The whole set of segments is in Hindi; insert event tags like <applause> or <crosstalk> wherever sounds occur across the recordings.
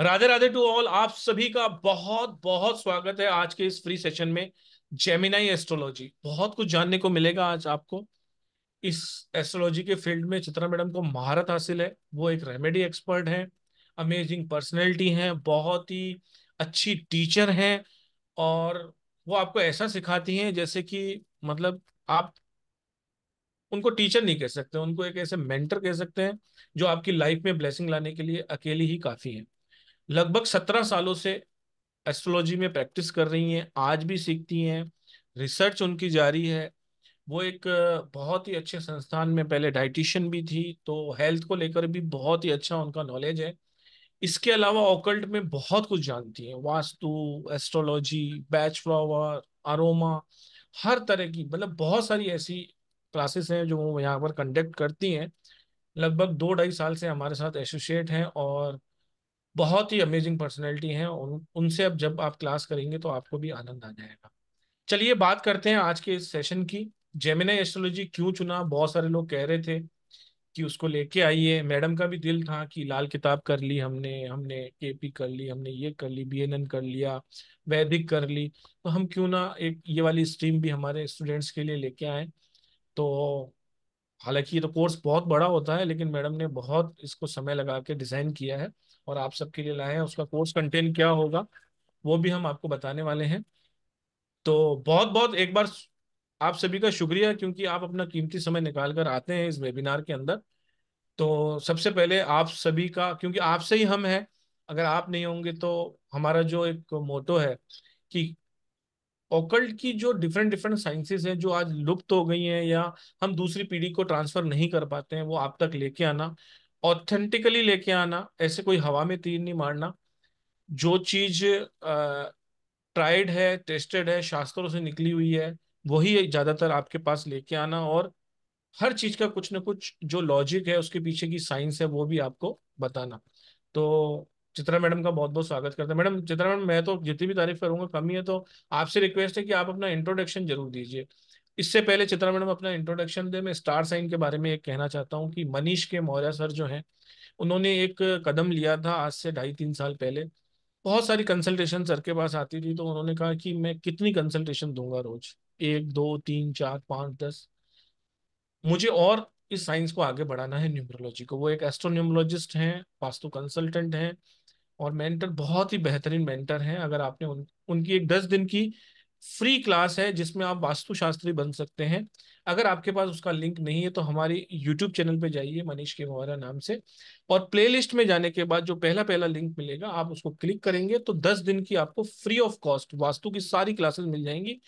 राधे राधे टू ऑल आप सभी का बहुत बहुत स्वागत है आज के इस फ्री सेशन में जेमिनाई एस्ट्रोलॉजी बहुत कुछ जानने को मिलेगा आज आपको इस एस्ट्रोलॉजी के फील्ड में चित्रा मैडम को महारत हासिल है वो एक रेमेडी एक्सपर्ट हैं अमेजिंग पर्सनैलिटी हैं बहुत ही अच्छी टीचर हैं और वो आपको ऐसा सिखाती हैं जैसे कि मतलब आप उनको टीचर नहीं कह सकते उनको एक ऐसे मेंटर कह सकते हैं जो आपकी लाइफ में ब्लेसिंग लाने के लिए अकेली ही काफ़ी है लगभग सत्रह सालों से एस्ट्रोलॉजी में प्रैक्टिस कर रही हैं आज भी सीखती हैं रिसर्च उनकी जारी है वो एक बहुत ही अच्छे संस्थान में पहले डाइटिशियन भी थी तो हेल्थ को लेकर भी बहुत ही अच्छा उनका नॉलेज है इसके अलावा ओकल्ट में बहुत कुछ जानती हैं vastu astrology Bach flower aroma हर तरह की मतलब बहुत सारी ऐसी क्लासेस हैं जो वो यहाँ पर कंडक्ट करती हैं लगभग दो ढाई साल से हमारे साथ एसोसिएट हैं और बहुत ही अमेजिंग पर्सनैलिटी हैं उन उनसे अब जब आप क्लास करेंगे तो आपको भी आनंद आ जाएगा चलिए बात करते हैं आज के इस सेशन की जेमिना एस्ट्रोलॉजी क्यों चुना बहुत सारे लोग कह रहे थे कि उसको लेके आइए मैडम का भी दिल था कि लाल किताब कर ली हमने हमने केपी कर ली हमने ये कर ली बी कर लिया वैदिक कर ली तो हम क्यों ना एक ये वाली स्ट्रीम भी हमारे स्टूडेंट्स के लिए लेके आए तो हालांकि ये तो कोर्स बहुत बड़ा होता है लेकिन मैडम ने बहुत इसको समय लगा के डिज़ाइन किया है और आप सबके लिए लाए हैं उसका कोर्स कंटेंट क्या होगा वो भी हम आपको बताने वाले हैं तो बहुत बहुत एक बार आप सभी का शुक्रिया क्योंकि आप अपना कीमती समय निकाल कर आते हैं इस वेबिनार के अंदर तो सबसे पहले आप सभी का क्योंकि आपसे ही हम हैं अगर आप नहीं होंगे तो हमारा जो एक मोटो है कि ओकल्ट की जो डिफरेंट डिफरेंट साइंसेस हैं जो आज लुप्त हो गई हैं या हम दूसरी पीढ़ी को ट्रांसफर नहीं कर पाते हैं वो आप तक लेके आना ऑथेंटिकली लेके आना ऐसे कोई हवा में तीर नहीं मारना जो चीज ट्राइड है टेस्टेड है शास्त्रों से निकली हुई है वही ज्यादातर आपके पास लेके आना और हर चीज का कुछ ना कुछ जो लॉजिक है उसके पीछे की साइंस है वो भी आपको बताना तो चित्रा मैडम का बहुत बहुत स्वागत करते हैं मैडम चित्रा मैडम मैं तो जितनी भी तारीफ करूंगा कमी है तो आपसे रिक्वेस्ट है कि आप अपना इंट्रोडक्शन जरूर दीजिए इससे पहले चित्रा मैडम अपना इंट्रोडक्शन दे मैं स्टार साइन के बारे में एक कहना चाहता हूँ कि मनीष के मौर्या सर जो हैं उन्होंने एक कदम लिया था आज से ढाई तीन साल पहले बहुत सारी कंसल्टेशन सर के पास आती थी तो उन्होंने कहा कि मैं कितनी कंसल्टेशन दूंगा रोज एक दो तीन चार पाँच दस मुझे और इस साइंस को आगे बढ़ाना है न्यूमरोलॉजी को वो एक एस्ट्रोन्यूमोलॉजिस्ट हैं वास्तु कंसल्टेंट हैं और मेंटर बहुत ही बेहतरीन मेंटर हैं अगर आपने उन उनकी एक दस दिन की फ्री क्लास है जिसमें आप वास्तुशास्त्री बन सकते हैं अगर आपके पास उसका लिंक नहीं है तो हमारी यूट्यूब चैनल पे जाइए मनीष के मोहरा नाम से और प्लेलिस्ट में जाने के बाद जो पहला पहला लिंक मिलेगा आप उसको क्लिक करेंगे तो दस दिन की आपको फ्री ऑफ कॉस्ट वास्तु की सारी क्लासेस मिल जाएंगी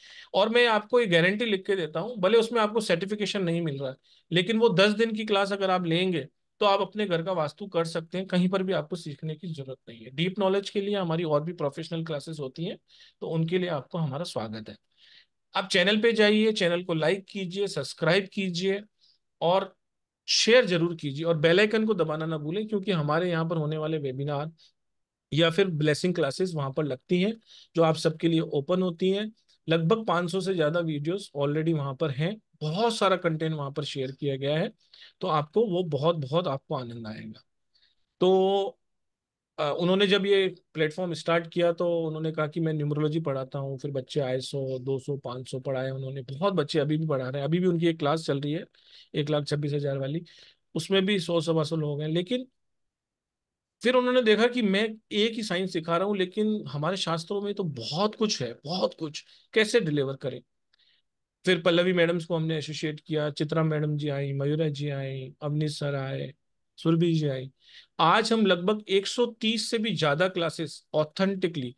और मैं आपको ये गारंटी लिख के देता हूँ भले उसमें आपको सर्टिफिकेशन नहीं मिल रहा है लेकिन वो दस दिन की क्लास अगर आप लेंगे तो आप अपने घर का वास्तु कर सकते हैं कहीं पर भी आपको सीखने की जरूरत नहीं है डीप नॉलेज के लिए हमारी और भी प्रोफेशनल क्लासेस होती हैं तो उनके लिए आपको हमारा स्वागत है आप चैनल पे जाइए चैनल को लाइक कीजिए सब्सक्राइब कीजिए और शेयर जरूर कीजिए और बेलाइकन को दबाना ना भूलें क्योंकि हमारे यहाँ पर होने वाले वेबिनार या फिर ब्लेसिंग क्लासेस वहां पर लगती हैं जो आप सबके लिए ओपन होती हैं लगभग 500 से ज्यादा वीडियोस ऑलरेडी वहां पर हैं बहुत सारा कंटेंट वहां पर शेयर किया गया है तो आपको वो बहुत बहुत आपको आनंद आएगा तो उन्होंने जब ये प्लेटफॉर्म स्टार्ट किया तो उन्होंने कहा कि मैं न्यूमरोलॉजी पढ़ाता हूँ फिर बच्चे आए सौ दो सौ पाँच सौ पढ़ाए उन्होंने बहुत बच्चे अभी भी पढ़ा रहे हैं अभी भी उनकी एक क्लास चल रही है एक लाख छब्बीस हज़ार वाली उसमें भी सौ सवा सौ लोग हैं लेकिन फिर उन्होंने देखा कि मैं एक ही साइंस सिखा रहा हूँ लेकिन हमारे शास्त्रों में तो बहुत कुछ है बहुत कुछ कैसे डिलीवर करें फिर पल्लवी मैडम्स को हमने एसोसिएट किया चित्रा मैडम जी आई मयूरा जी आई अवनी सर आए सुरभि जी आई आज हम लगभग 130 से भी ज्यादा क्लासेस ऑथेंटिकली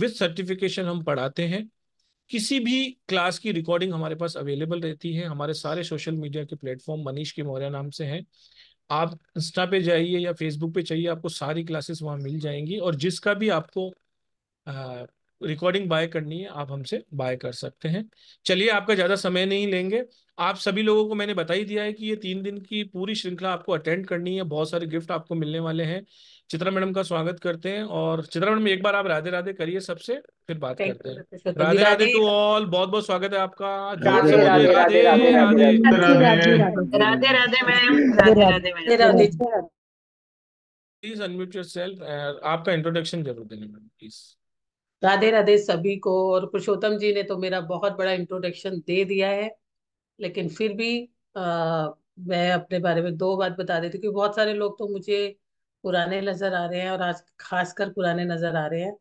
विद सर्टिफिकेशन हम पढ़ाते हैं किसी भी क्लास की रिकॉर्डिंग हमारे पास अवेलेबल रहती है हमारे सारे सोशल मीडिया के प्लेटफॉर्म मनीष के मौर्य नाम से हैं आप इंस्टा पे जाइए या फेसबुक पे चाहिए आपको सारी क्लासेस वहाँ मिल जाएंगी और जिसका भी आपको रिकॉर्डिंग बाय करनी है आप हमसे बाय कर सकते हैं चलिए आपका ज़्यादा समय नहीं लेंगे आप सभी लोगों को मैंने बता ही दिया है कि ये तीन दिन की पूरी श्रृंखला आपको अटेंड करनी है बहुत सारे गिफ्ट आपको मिलने वाले हैं चित्रा मैडम का स्वागत करते हैं और चित्रा मैडम एक बार आप राधे राधे करिए सबसे फिर बात करते हैं राधे राधे टू ऑल बहुत बहुत स्वागत है आपका Radhe Radhe Radhe Radhe Radhe please unmute yourself आपका इंट्रोडक्शन जरूर देने मैडम प्लीज राधे राधे सभी को और पुरुषोत्तम जी ने तो मेरा बहुत बड़ा इंट्रोडक्शन दे दिया है लेकिन फिर भी आ, मैं अपने बारे में दो बात बता देती हूँ क्योंकि बहुत सारे लोग तो मुझे पुराने नज़र आ रहे हैं और आज खासकर पुराने नज़र आ रहे हैं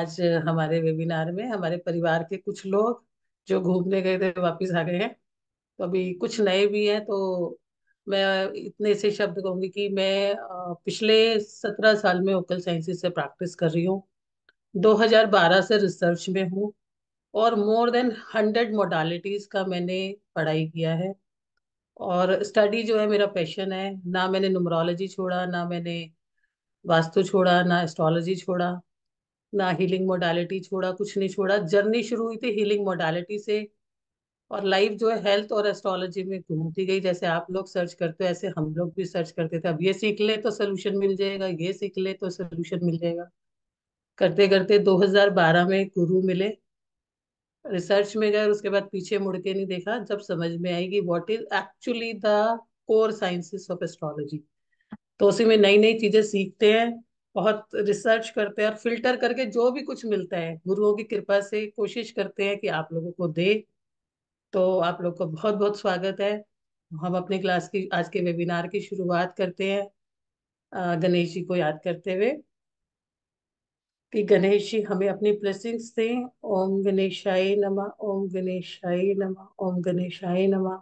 आज हमारे वेबिनार में हमारे परिवार के कुछ लोग जो घूमने गए थे वापस आ गए हैं तो अभी कुछ नए भी हैं तो मैं इतने से शब्द कहूंगी कि मैं पिछले सत्रह साल में ओकल साइंसेज से प्रैक्टिस कर रही हूँ 2012 से रिसर्च में हूँ और मोर देन हंड्रेड मोडालिटीज़ का मैंने पढ़ाई किया है और स्टडी जो है मेरा पैशन है ना मैंने नुमरोलॉजी छोड़ा ना मैंने वास्तु छोड़ा ना एस्ट्रोलॉजी छोड़ा ना हीलिंग मोडालिटी छोड़ा कुछ नहीं छोड़ा जर्नी शुरू हुई थी हीलिंग मोडालिटी से और लाइफ जो है हेल्थ और एस्ट्रोलॉजी में घूमती गई जैसे आप लोग सर्च करते हो ऐसे हम लोग भी सर्च करते थे अब ये सीख ले तो सोल्यूशन मिल जाएगा ये सीख ले तो सोल्यूशन मिल जाएगा करते करते 2012 में गुरु मिले रिसर्च में गए उसके बाद पीछे मुड़ के नहीं देखा जब समझ में आई कि what is actually the core sciences of astrology तो उसी में नई नई चीजें सीखते हैं बहुत रिसर्च करते हैं और फिल्टर करके जो भी कुछ मिलता है गुरुओं की कृपा से कोशिश करते हैं कि आप लोगों को दे तो आप लोग का बहुत बहुत स्वागत है हम अपने क्लास की आज के वेबिनार की शुरुआत करते हैं गणेश जी को याद करते हुए कि गणेश जी हमें अपनी ब्लेसिंग्स दें ओम गणेशाय नमः ओम गणेशाय नमः ओम गणेशाय नमः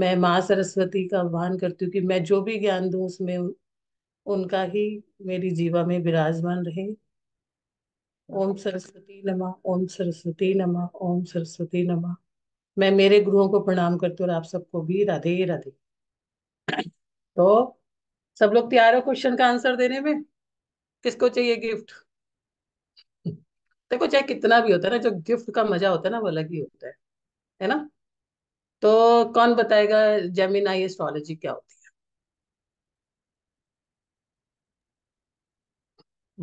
मैं माँ सरस्वती का आह्वान करती हूँ कि मैं जो भी ज्ञान दूँ उसमें उनका ही मेरी जीवा में विराजमान रहे ओम सरस्वती नमः ओम सरस्वती नमः ओम सरस्वती नमः मैं मेरे गुरुओं को प्रणाम करती हूँ और आप सबको भी राधे राधे तो सब लोग तैयार हो क्वेश्चन का आंसर देने में किसको चाहिए गिफ्ट देखो चाहे कितना भी होता है ना जो गिफ्ट का मजा होता है ना वो अलग ही होता है है ना तो कौन बताएगा जेमिनाई एस्ट्रोलॉजी क्या होती है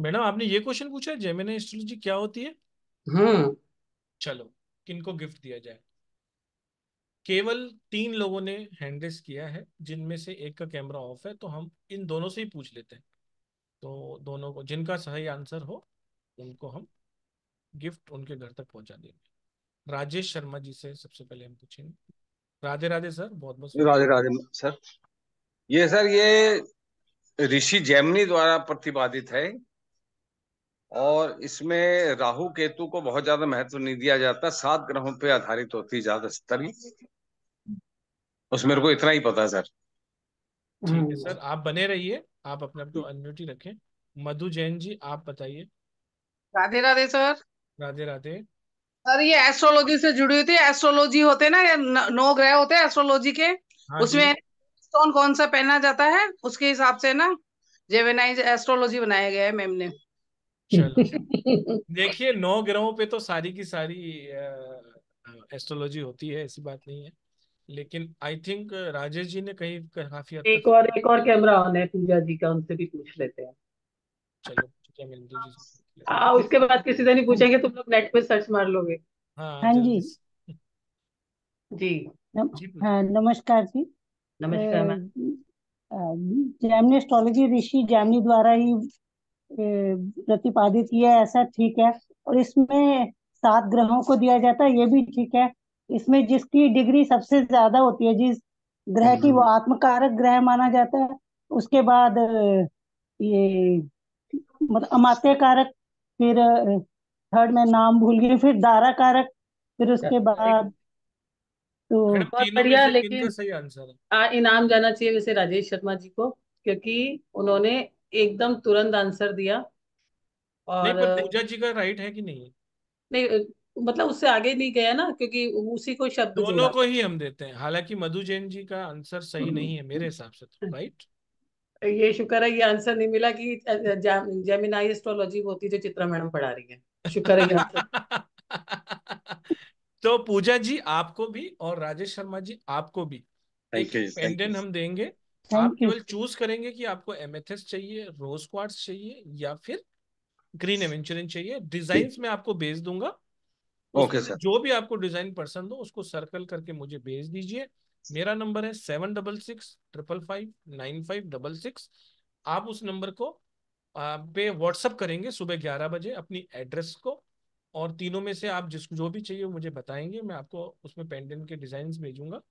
मैडम आपने ये क्वेश्चन पूछा है जेमिनाई एस्ट्रोलॉजी क्या होती है हम्म चलो किनको गिफ्ट दिया जाए केवल तीन लोगों ने हैंडलेस किया है जिनमें से एक का कैमरा ऑफ है तो हम इन दोनों से ही पूछ लेते हैं तो दोनों को जिनका सही आंसर हो उनको हम गिफ्ट उनके घर तक पहुंचा देंगे राजेश शर्मा जी से सबसे पहले हम पूछेंगे राधे राधे सर बहुत बहुत राधे राधे सर ये सर ये ऋषि जैमनी द्वारा प्रतिपादित है और इसमें राहु केतु को बहुत ज्यादा महत्व नहीं दिया जाता सात ग्रहों पे आधारित होती है स्तर उसमें को इतना ही पता सर ठीक है सर आप बने रहिए आप अपने आप को अनम्यूट ही रखें मधु जैन जी आप बताइए राधे राधे सर राधे राधे सर ये एस्ट्रोलॉजी से जुड़ी हुई थी एस्ट्रोलॉजी होते ना नौ ग्रह होते हैं एस्ट्रोलॉजी के हाँ उसमें स्टोन कौन सा पहना जाता है उसके हिसाब से ना जेवेनाइज एस्ट्रोलॉजी बनाया गया है मैम ने चलो देखिए नौ ग्रहों पे तो सारी की सारी एस्ट्रोलॉजी होती है ऐसी बात नहीं है लेकिन आई थिंक राजेश जी ने कहीं काफी एक एक और एक और कैमरा ऑन है पूजा जी का उनसे भी पूछ लेते हैं चलो ठीक है मिलती जी आ, उसके बाद किसी से नहीं पूछेंगे तुम लोग नेट पे सर्च मार लोगे हाँ, हाँ जी जी हाँ, नमस्कार जी नमस्कार मैम जैमनी एस्ट्रोलॉजी ऋषि जैमनी द्वारा ही प्रतिपादित किया ऐसा ठीक है और इसमें सात ग्रहों को दिया जाता है ये भी ठीक है इसमें जिसकी डिग्री सबसे ज्यादा होती है जिस ग्रह की वो हम्म। आत्मकारक ग्रह माना जाता है उसके बाद ये मतलब अमात्य कारक फिर थर्ड में नाम भूल गई फिर दारा कारक फिर उसके अच्छा। बाद तो बहुत बढ़िया लेकिन सही आंसर इनाम जाना चाहिए वैसे राजेश शर्मा जी को क्योंकि उन्होंने एकदम तुरंत आंसर दिया और नहीं पर पूजा जी का राइट है कि नहीं नहीं मतलब उससे आगे नहीं गया ना क्योंकि उसी को शब्द तो दोनों को ही हम देते हैं हालांकि मधु जैन जी का आंसर सही नहीं है मेरे हिसाब से तो राइट ये शुक्र है ये आंसर नहीं मिला कि जेमिनाई एस्ट्रोलॉजी होती जो चित्रा मैडम पढ़ा रही है शुक्र है <laughs> तो पूजा जी आपको भी और राजेश शर्मा जी आपको भी पेंडेंट हम देंगे आप केवल चूज करेंगे कि आपको एमएथएस चाहिए रोज क्वार्ट्स चाहिए या फिर ग्रीन एवेंचुरिन चाहिए डिजाइन में आपको भेज दूंगा ओके सर जो भी आपको डिजाइन पसंद हो उसको सर्कल करके मुझे भेज दीजिए मेरा नंबर है seven double six triple five nine five double six आप उस नंबर को पे व्हाट्सअप करेंगे सुबह ग्यारह बजे अपनी एड्रेस को और तीनों में से आप जिस जो भी चाहिए मुझे बताएंगे मैं आपको उसमें पेंडेंट के डिजाइन भेजूंगा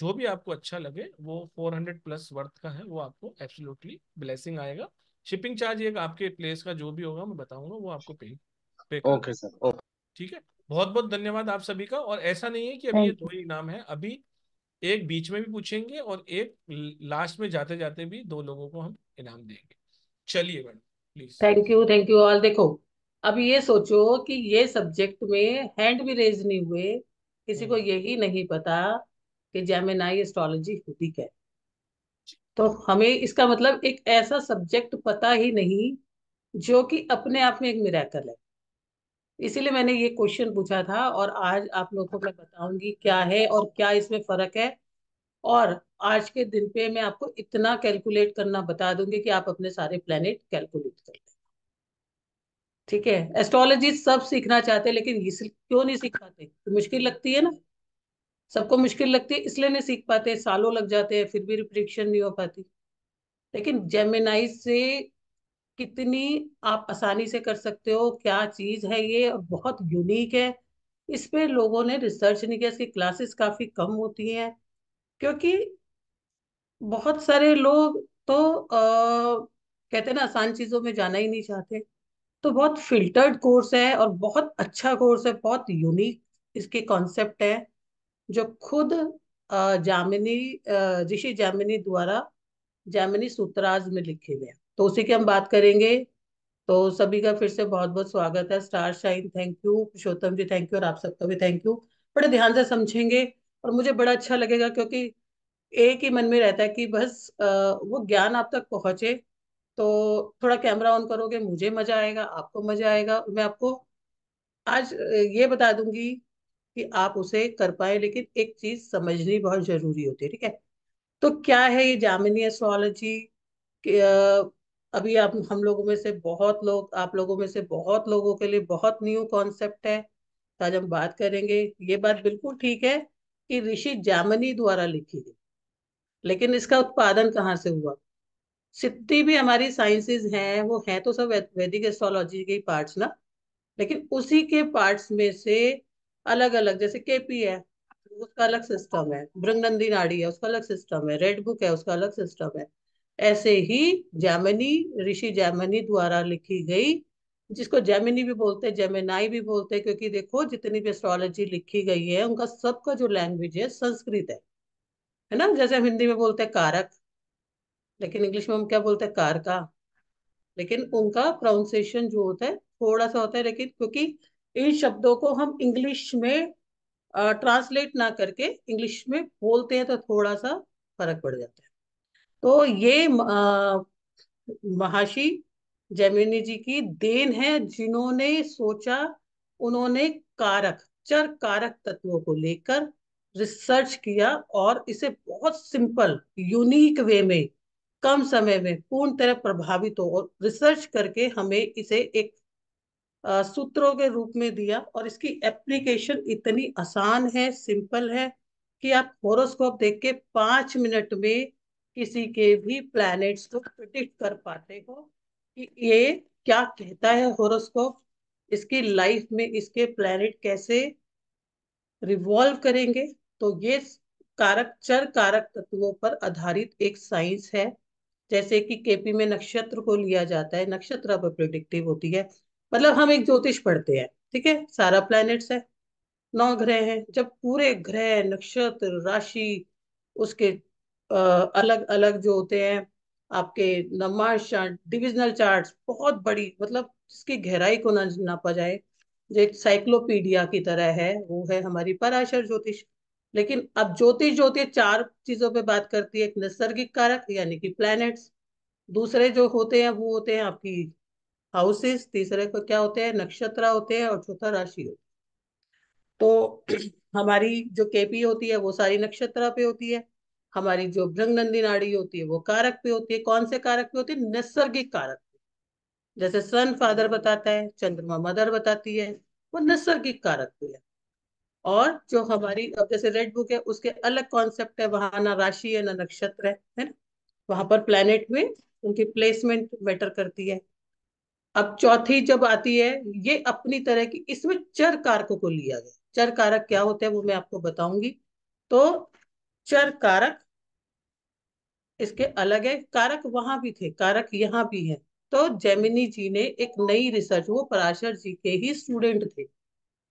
जो भी आपको अच्छा लगे वो फोर हंड्रेड प्लस वर्थ का है वो आपको एब्सोल्युटली ब्लेसिंग आएगा शिपिंग चार्ज एक आपके प्लेस का जो भी होगा मैं बताऊंगा वो आपको पे पे ओके सर ओके ठीक है बहुत बहुत धन्यवाद आप सभी का और ऐसा नहीं है कि अभी ये दो ही नाम है अभी एक बीच में भी पूछेंगे और एक लास्ट में जाते जाते भी दो लोगों को हम इनाम देंगे चलिए madam please thank you thank you all देखो अब ये सोचो कि ये सब्जेक्ट में हैंड भी रेज नहीं हुए किसी को हम्म। यही नहीं पता कि जैमेनाई एस्ट्रोलॉजी होती क्या तो हमें इसका मतलब एक ऐसा सब्जेक्ट पता ही नहीं जो कि अपने आप में एक मिराकल है इसीलिए मैंने ये क्वेश्चन पूछा था और आज आप लोगों को मैं बताऊंगी क्या है और क्या इसमें फर्क है और आज के दिन पे मैं आपको इतना कैलकुलेट करना बता दूंगी कि आप अपने सारे प्लेनेट कैलकुलेट कर लें ठीक है एस्ट्रोलॉजी सब सीखना चाहते हैं लेकिन इस क्यों नहीं सीख पाते तो मुश्किल लगती है ना सबको मुश्किल लगती है इसलिए नहीं सीख पाते सालों लग जाते हैं फिर भी रिप्रिक्शन नहीं हो पाती लेकिन जेमिनाइज से कितनी आप आसानी से कर सकते हो क्या चीज़ है ये और बहुत यूनिक है इस पे लोगों ने रिसर्च नहीं किया इसकी क्लासेस काफ़ी कम होती हैं क्योंकि बहुत सारे लोग तो आ, कहते हैं ना आसान चीज़ों में जाना ही नहीं चाहते तो बहुत फिल्टर्ड कोर्स है और बहुत अच्छा कोर्स है बहुत यूनिक इसके कॉन्सेप्ट है जो खुद जामिनी ऋषि जामिनी द्वारा जामिनी सूत्राज में लिखे गए हैं तो उसी की हम बात करेंगे तो सभी का फिर से बहुत बहुत स्वागत है star shine thank you Purushottam ji thank you और आप सबका भी थैंक यू बड़े ध्यान से समझेंगे और मुझे बड़ा अच्छा लगेगा क्योंकि एक ही मन में रहता है कि बस वो ज्ञान आप तक पहुंचे तो थोड़ा कैमरा ऑन करोगे मुझे मजा आएगा आपको मजा आएगा मैं आपको आज ये बता दूंगी कि आप उसे कर पाए लेकिन एक चीज समझनी बहुत जरूरी होती है ठीक है तो क्या है ये जामिनी एस्ट्रोलॉजी अभी आप हम लोगों में से बहुत लोग आप लोगों में से बहुत लोगों के लिए बहुत न्यू कॉन्सेप्ट है तो आज हम बात करेंगे ये बात बिल्कुल ठीक है कि ऋषि जामनी द्वारा लिखी गई लेकिन इसका उत्पादन कहाँ से हुआ सिद्धि भी हमारी साइंसेज हैं वो हैं तो सब वैदिक एस्ट्रोलॉजी के पार्ट्स ना लेकिन उसी के पार्ट्स में से अलग अलग जैसे केपी है उसका अलग सिस्टम है नंदी नाड़ी है उसका अलग सिस्टम है रेड बुक है उसका अलग सिस्टम है ऐसे ही जैमिनी ऋषि जैमिनी द्वारा लिखी गई जिसको जैमिनी भी बोलते हैं जैमिनाई भी बोलते हैं क्योंकि देखो जितनी भी एस्ट्रोलॉजी लिखी गई है उनका सबका जो लैंग्वेज है संस्कृत है है ना जैसे हम हिंदी में बोलते हैं कारक लेकिन इंग्लिश में हम क्या बोलते हैं कारका लेकिन उनका प्रोनाउंसिएशन जो होता है थोड़ा सा होता है लेकिन क्योंकि इन शब्दों को हम इंग्लिश में ट्रांसलेट ना करके इंग्लिश में बोलते हैं तो थोड़ा सा फर्क पड़ जाता है तो ये महाशि जैमिनी जी की देन है जिन्होंने सोचा उन्होंने कारक चर कारक तत्वों को लेकर रिसर्च किया और इसे बहुत सिंपल यूनिक वे में कम समय में पूर्ण तरह प्रभावित हो और रिसर्च करके हमें इसे एक सूत्रों के रूप में दिया और इसकी एप्लीकेशन इतनी आसान है सिंपल है कि आप होरोस्कोप देख के पांच मिनट में किसी के भी प्लैनेट्स को प्रिडिक्ट कर पाते हो कि ये क्या कहता है होरोस्कोप इसकी लाइफ में इसके प्लैनेट कैसे रिवॉल्व करेंगे तो ये कारक चर कारक तत्वों पर आधारित एक साइंस है जैसे कि केपी में नक्षत्र को लिया जाता है नक्षत्र पर प्रिडिक्टिव होती है मतलब हम एक ज्योतिष पढ़ते हैं ठीक है सारा प्लैनेट्स है नौ ग्रह हैं जब पूरे ग्रह नक्षत्र राशि उसके अलग अलग जो होते हैं आपके नमाज चार्ट डिविजनल चार्ट्स बहुत बड़ी मतलब जिसकी गहराई को ना नापा जाए जो एक साइक्लोपीडिया की तरह है वो है हमारी पराशर ज्योतिष लेकिन अब ज्योतिष ज्योतिष चार चीजों पे बात करती है एक नैसर्गिक कारक यानी कि प्लैनेट्स दूसरे जो होते हैं वो होते हैं आपकी हाउसेस तीसरे को क्या होते हैं नक्षत्र होते हैं और चौथा राशि होती है तो <clears throat> हमारी जो केपी होती है वो सारी नक्षत्र पे होती है हमारी जो भ्रंग नंदी नाड़ी होती है वो कारक पे होती है कौन से कारक पे होती है नैसर्गिक कारक पे जैसे सन फादर बताता है चंद्रमा मदर बताती है वो नैसर्गिक कारक पे है और जो हमारी अब जैसे रेड बुक है उसके अलग कॉन्सेप्ट है वहां ना राशि है ना नक्षत्र है है ना वहां पर प्लेनेट में उनकी प्लेसमेंट मैटर करती है अब चौथी जब आती है ये अपनी तरह की इसमें चर कारकों को लिया गया चर कारक क्या होते हैं वो मैं आपको बताऊंगी तो चर कारक इसके अलग है कारक वहां भी थे कारक यहाँ भी है तो जेमिनी जी ने एक नई रिसर्च वो पराशर जी के ही स्टूडेंट थे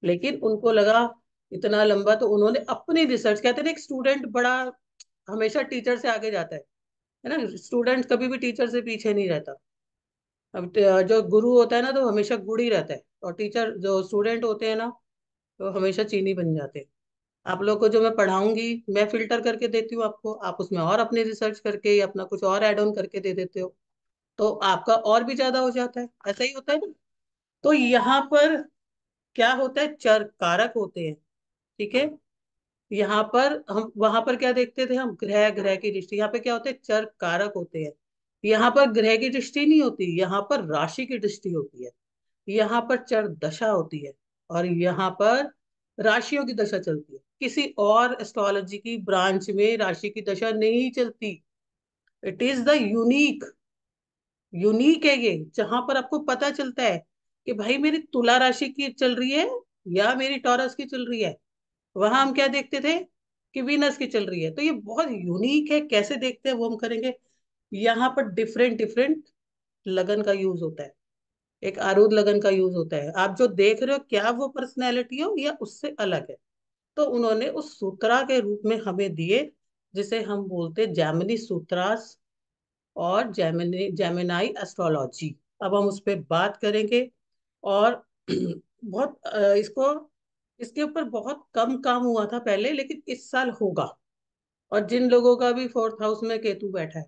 लेकिन उनको लगा इतना लंबा तो उन्होंने अपनी रिसर्च कहते ना एक स्टूडेंट बड़ा हमेशा टीचर से आगे जाता है है ना स्टूडेंट कभी भी टीचर से पीछे नहीं रहता अब जो गुरु होता है ना तो हमेशा गुड़ ही रहता है और टीचर जो स्टूडेंट होते हैं ना तो हमेशा चीनी बन जाते हैं आप लोग को जो मैं पढ़ाऊंगी मैं फिल्टर करके देती हूँ आपको आप उसमें और अपनी रिसर्च करके या अपना कुछ और एड ऑन करके दे देते हो तो आपका और भी ज्यादा हो जाता है ऐसा ही होता है ना तो यहाँ पर क्या होता है चर कारक होते हैं ठीक है यहाँ पर हम वहां पर क्या देखते थे हम ग्रह ग्रह की दृष्टि यहाँ पे क्या होते हैं चर कारक होते हैं यहाँ पर ग्रह की दृष्टि नहीं होती यहाँ पर राशि की दृष्टि होती है यहाँ पर चर दशा होती है और यहाँ पर राशियों की दशा चलती है किसी और एस्ट्रोलॉजी की ब्रांच में राशि की दशा नहीं चलती it is the unique unique है ये जहां पर आपको पता चलता है कि भाई मेरी तुला राशि की चल रही है या मेरी टॉरस की चल रही है वहां हम क्या देखते थे कि वीनस की चल रही है तो ये बहुत यूनिक है कैसे देखते हैं वो हम करेंगे यहाँ पर डिफरेंट डिफरेंट लगन का यूज होता है एक आरूद लगन का यूज होता है आप जो देख रहे हो क्या वो पर्सनैलिटी हो या उससे अलग है तो उन्होंने उस सूत्रा के रूप में हमें दिए जिसे हम बोलते जैमिनी सूत्रास और जैमिनी जैमिनाई एस्ट्रोलॉजी अब हम उस पर बात करेंगे और <clears throat> बहुत इसको इसके ऊपर बहुत कम काम हुआ था पहले लेकिन इस साल होगा और जिन लोगों का भी फोर्थ हाउस में केतु बैठा है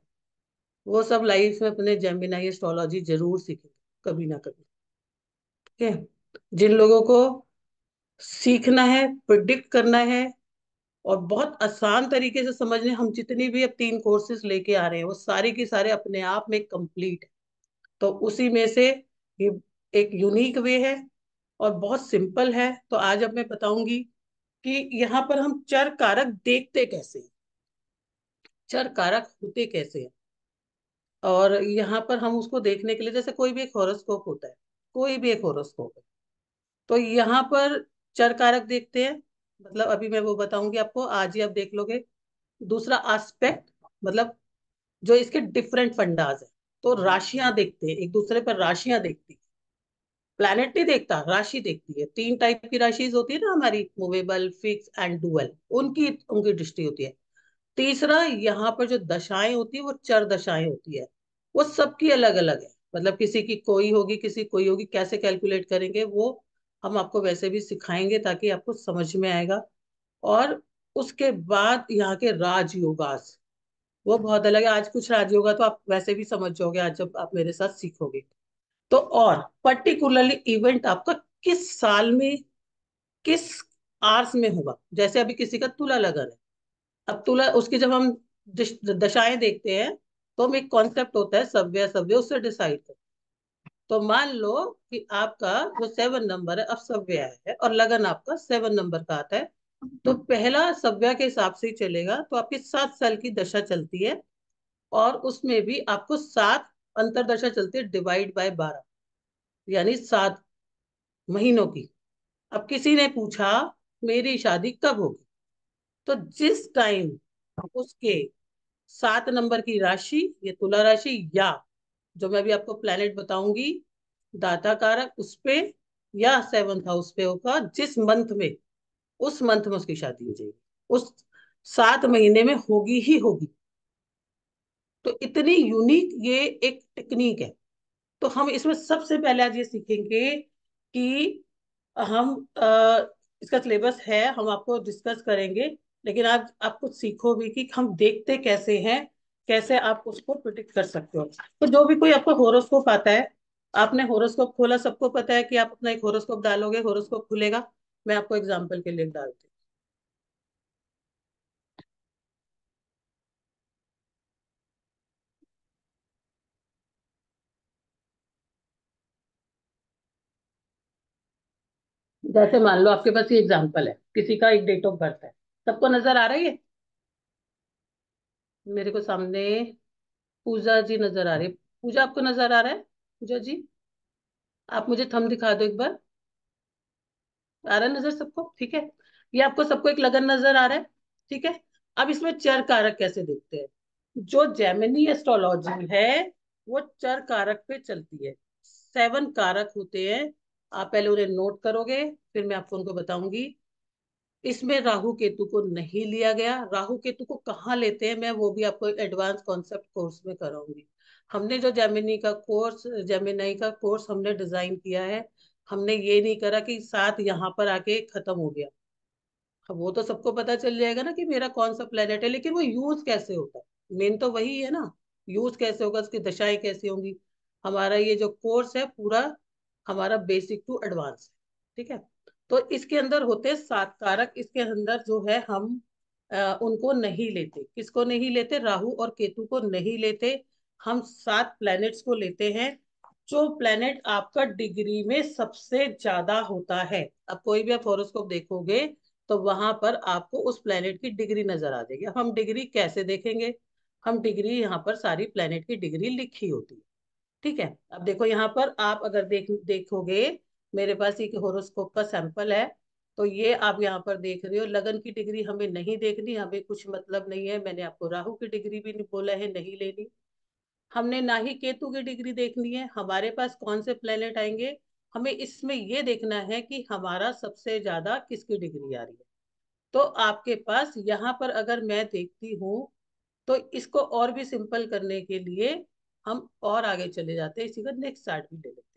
वो सब लाइफ में अपने जैमिनाई एस्ट्रोलॉजी जरूर सीखेंगे कभी ना कभी ठीक है जिन लोगों को सीखना है प्रिडिक्ट करना है और बहुत आसान तरीके से समझने हम जितनी भी अब तीन कोर्सेज लेके आ रहे हैं वो सारे के सारे अपने आप में कंप्लीट है तो उसी में से ये एक यूनिक वे है और बहुत सिंपल है तो आज अब मैं बताऊंगी कि यहाँ पर हम चर कारक देखते कैसे चर कारक होते कैसे हैं और यहाँ पर हम उसको देखने के लिए जैसे कोई भी एक हॉरोस्कोप होता है कोई भी एक होरोस्कोप है तो यहाँ पर चर कारक देखते हैं मतलब अभी मैं वो बताऊंगी आपको आज ही आप देख लोगे दूसरा आस्पेक्ट मतलब जो इसके डिफरेंट फंडाज है तो राशियां देखते हैं एक दूसरे पर राशियां देखती है प्लैनेट नहीं देखता राशि देखती है तीन टाइप की राशिज होती है ना हमारी मूवेबल फिक्स एंड डुअल उनकी उनकी दृष्टि होती है तीसरा यहाँ पर जो दशाएं होती है वो चर दशाएं होती है वो सबकी अलग अलग है मतलब किसी की कोई होगी किसी कोई होगी कैसे कैलकुलेट करेंगे वो हम आपको वैसे भी सिखाएंगे ताकि आपको समझ में आएगा और उसके बाद यहाँ के राजयोगास वो बहुत अलग है आज कुछ राजयोगा तो आप वैसे भी समझ जाओगे आज जब आप मेरे साथ सीखोगे तो और पर्टिकुलरली इवेंट आपका किस साल में किस आर्स में होगा जैसे अभी किसी का तुला लगन है अब तुला उसकी जब हम दशाएं देखते हैं तो हम एक कॉन्सेप्ट होता है सव्य सव्य उससे डिसाइड कर तो मान लो कि आपका जो सेवन नंबर है अब अपसव्य है और लगन आपका सेवन नंबर का आता है तो पहला सव्या के हिसाब से ही चलेगा तो आपकी सात साल की दशा चलती है और उसमें भी आपको सात अंतरदशा चलती है डिवाइड बाय बारह यानी सात महीनों की अब किसी ने पूछा मेरी शादी कब होगी तो जिस टाइम उसके सात नंबर की राशि ये तुला राशि या जो मैं भी आपको प्लेनेट बताऊंगी दाता कारक उस पे या सेवंथ हाउस पे होगा जिस मंथ में उस मंथ में उसकी शादी हो जाएगी उस सात महीने में होगी ही होगी तो इतनी यूनिक ये एक टेक्निक है तो हम इसमें सबसे पहले आज ये सीखेंगे कि हम आ, इसका सिलेबस है हम आपको डिस्कस करेंगे लेकिन आज आप कुछ सीखो भी कि हम देखते कैसे हैं कैसे आप उसको प्रिडिक्ट कर सकते हो तो जो भी कोई आपको होरोस्कोप आता है आपने होरोस्कोप खोला सबको पता है कि आप अपना एक होरोस्कोप डालोगे होरोस्कोप खुलेगा मैं आपको एग्जाम्पल के लिए डालती हूँ जैसे मान लो आपके पास ये एग्जाम्पल है किसी का एक डेट ऑफ बर्थ है सबको नजर आ रही है मेरे को सामने पूजा जी नजर आ रही है पूजा आपको नजर आ रहा है पूजा जी आप मुझे थम दिखा दो एक बार आ रहा है नजर सबको ठीक है ये आपको सबको एक लगन नजर आ रहा है ठीक है अब इसमें चर कारक कैसे देखते हैं जो जैमिनी एस्ट्रोलॉजी है वो चर कारक पे चलती है सेवन कारक होते हैं आप पहले उन्हें नोट करोगे फिर मैं आपको उनको बताऊंगी इसमें राहु केतु को नहीं लिया गया राहु केतु को कहाँ लेते हैं मैं वो भी आपको एडवांस कॉन्सेप्ट कोर्स में कराऊंगी हमने जो जेमिनी का कोर्स जेमिनाई का कोर्स हमने डिजाइन किया है हमने ये नहीं करा कि साथ यहाँ पर आके खत्म हो गया वो तो सबको पता चल जाएगा ना कि मेरा कौन सा प्लेनेट है लेकिन वो यूज कैसे होता है मेन तो वही है ना यूज कैसे होगा उसकी दशाएं कैसी होंगी हमारा ये जो कोर्स है पूरा हमारा बेसिक टू एडवांस ठीक है तो इसके अंदर होते सात कारक इसके अंदर जो है हम आ, उनको नहीं लेते किसको नहीं लेते राहु और केतु को नहीं लेते हम सात प्लैनेट्स को लेते हैं जो प्लेनेट आपका डिग्री में सबसे ज्यादा होता है अब कोई भी आप हॉरोस्कोप देखोगे तो वहां पर आपको उस प्लेनेट की डिग्री नजर आ जाएगी हम डिग्री कैसे देखेंगे हम डिग्री यहाँ पर सारी प्लेनेट की डिग्री लिखी होती है ठीक है अब देखो यहाँ पर आप अगर देख देखोगे मेरे पास एक होरोस्कोप का सैंपल है तो ये आप यहाँ पर देख रहे हो लगन की डिग्री हमें नहीं देखनी हमें कुछ मतलब नहीं है मैंने आपको राहु की डिग्री भी बोला है नहीं लेनी हमने ना ही केतु की डिग्री देखनी है हमारे पास कौन से प्लेनेट आएंगे हमें इसमें ये देखना है कि हमारा सबसे ज्यादा किसकी डिग्री आ रही है तो आपके पास यहाँ पर अगर मैं देखती हूँ तो इसको और भी सिंपल करने के लिए हम और आगे चले जाते हैं इसी का नेक्स्ट चार्ट भी ले लेते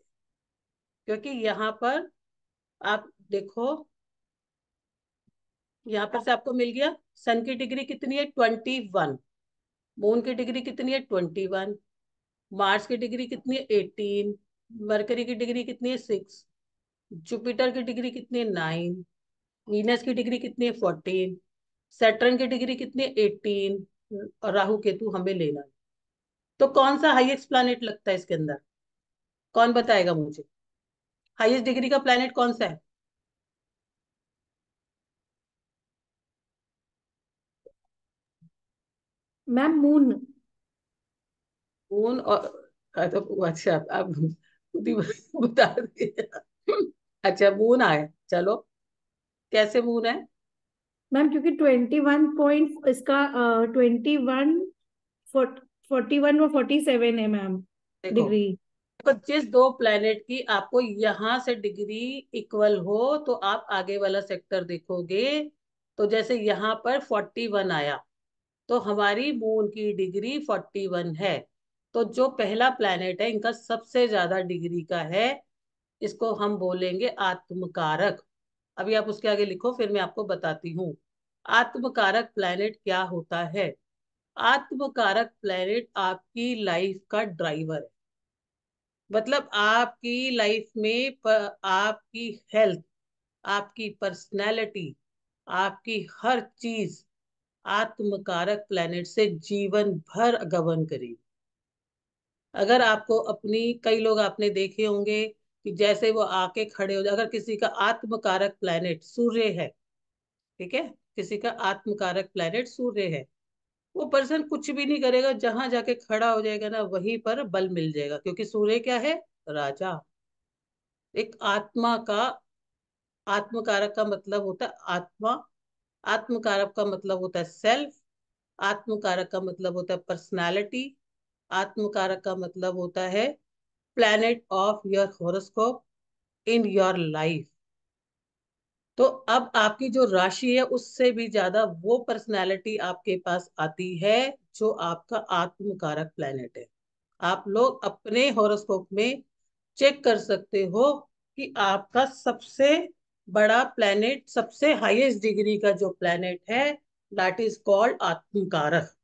क्योंकि यहाँ पर आप देखो यहाँ पर से आपको मिल गया सन की डिग्री कितनी है ट्वेंटी वन मून की डिग्री कितनी है ट्वेंटी वन मार्स की डिग्री कितनी है एटीन मरकरी की डिग्री कितनी है सिक्स जुपिटर की डिग्री कितनी है नाइन वीनस की डिग्री कितनी है फोर्टीन सेटर्न की डिग्री कितनी है एटीन और राहु केतु हमें लेना है तो कौन सा हाईएस्ट प्लानिट लगता है इसके अंदर कौन बताएगा मुझे हाईएस्ट डिग्री का प्लेनेट कौन सा है मैम मून मून और हाँ, तो अच्छा आप खुद ही बता दिए अच्छा मून आए चलो कैसे मून है मैम क्योंकि ट्वेंटी वन पॉइंट इसका ट्वेंटी वन फोर्टी वन और फोर्टी सेवन है मैम डिग्री तो जिस दो प्लेनेट की आपको यहां से डिग्री इक्वल हो तो आप आगे वाला सेक्टर देखोगे तो जैसे यहाँ पर फोर्टी वन आया तो हमारी मून की डिग्री फोर्टी वन है तो जो पहला प्लेनेट है इनका सबसे ज्यादा डिग्री का है इसको हम बोलेंगे आत्मकारक अभी आप उसके आगे लिखो फिर मैं आपको बताती हूँ आत्मकारक प्लेनेट क्या होता है आत्मकारक प्लेनेट आपकी लाइफ का ड्राइवर है मतलब आपकी लाइफ में पर, आपकी हेल्थ आपकी पर्सनैलिटी आपकी हर चीज आत्मकारक प्लेनेट से जीवन भर गवन करेगी अगर आपको अपनी कई लोग आपने देखे होंगे कि जैसे वो आके खड़े हो जाए अगर किसी का आत्मकारक प्लेनेट सूर्य है ठीक है किसी का आत्मकारक प्लेनेट सूर्य है वो पर्सन कुछ भी नहीं करेगा जहां जाके खड़ा हो जाएगा ना वहीं पर बल मिल जाएगा क्योंकि सूर्य क्या है राजा एक आत्मा का आत्मकारक का मतलब होता है आत्मा आत्मकारक का मतलब होता है सेल्फ आत्मकारक का मतलब होता है पर्सनालिटी आत्मकारक का मतलब होता है planet of your horoscope in your life तो अब आपकी जो राशि है उससे भी ज्यादा वो पर्सनैलिटी आपके पास आती है जो आपका आत्मकारक प्लेनेट है आप लोग अपने हॉरोस्कोप में चेक कर सकते हो कि आपका सबसे बड़ा प्लेनेट सबसे हाईएस्ट डिग्री का जो प्लेनेट है दैट इज कॉल्ड आत्मकारक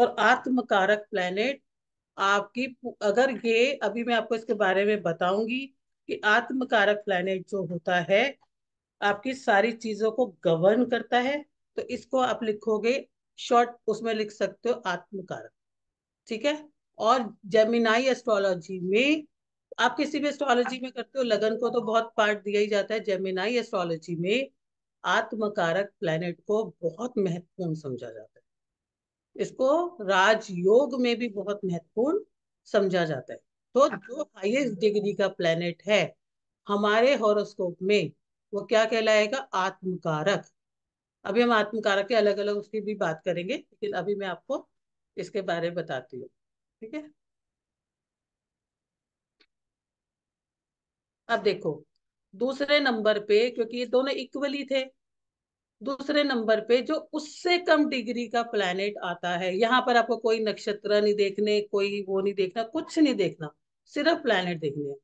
और आत्मकारक प्लेनेट आपकी अगर ये अभी मैं आपको इसके बारे में बताऊंगी कि आत्मकारक प्लेनेट जो होता है आपकी सारी चीजों को गवर्न करता है तो इसको आप लिखोगे शॉर्ट उसमें लिख सकते हो आत्मकारक ठीक है और जेमिनाई एस्ट्रोलॉजी में आप किसी भी एस्ट्रोलॉजी में करते हो लगन को तो बहुत पार्ट दिया ही जाता है जेमिनाई एस्ट्रोलॉजी में आत्मकारक प्लेनेट को बहुत महत्वपूर्ण समझा जाता है इसको राजयोग में भी बहुत महत्वपूर्ण समझा जाता है तो जो हाइएस्ट डिग्री का प्लेनेट है हमारे हॉरोस्कोप में वो क्या कहलाएगा आत्मकारक अभी हम आत्मकारक के अलग अलग उसकी भी बात करेंगे लेकिन अभी मैं आपको इसके बारे में बताती हूँ ठीक है अब देखो दूसरे नंबर पे क्योंकि ये दोनों इक्वली थे दूसरे नंबर पे जो उससे कम डिग्री का प्लैनेट आता है यहाँ पर आपको कोई नक्षत्र नहीं देखने कोई वो नहीं देखना कुछ नहीं देखना सिर्फ प्लानिट देखने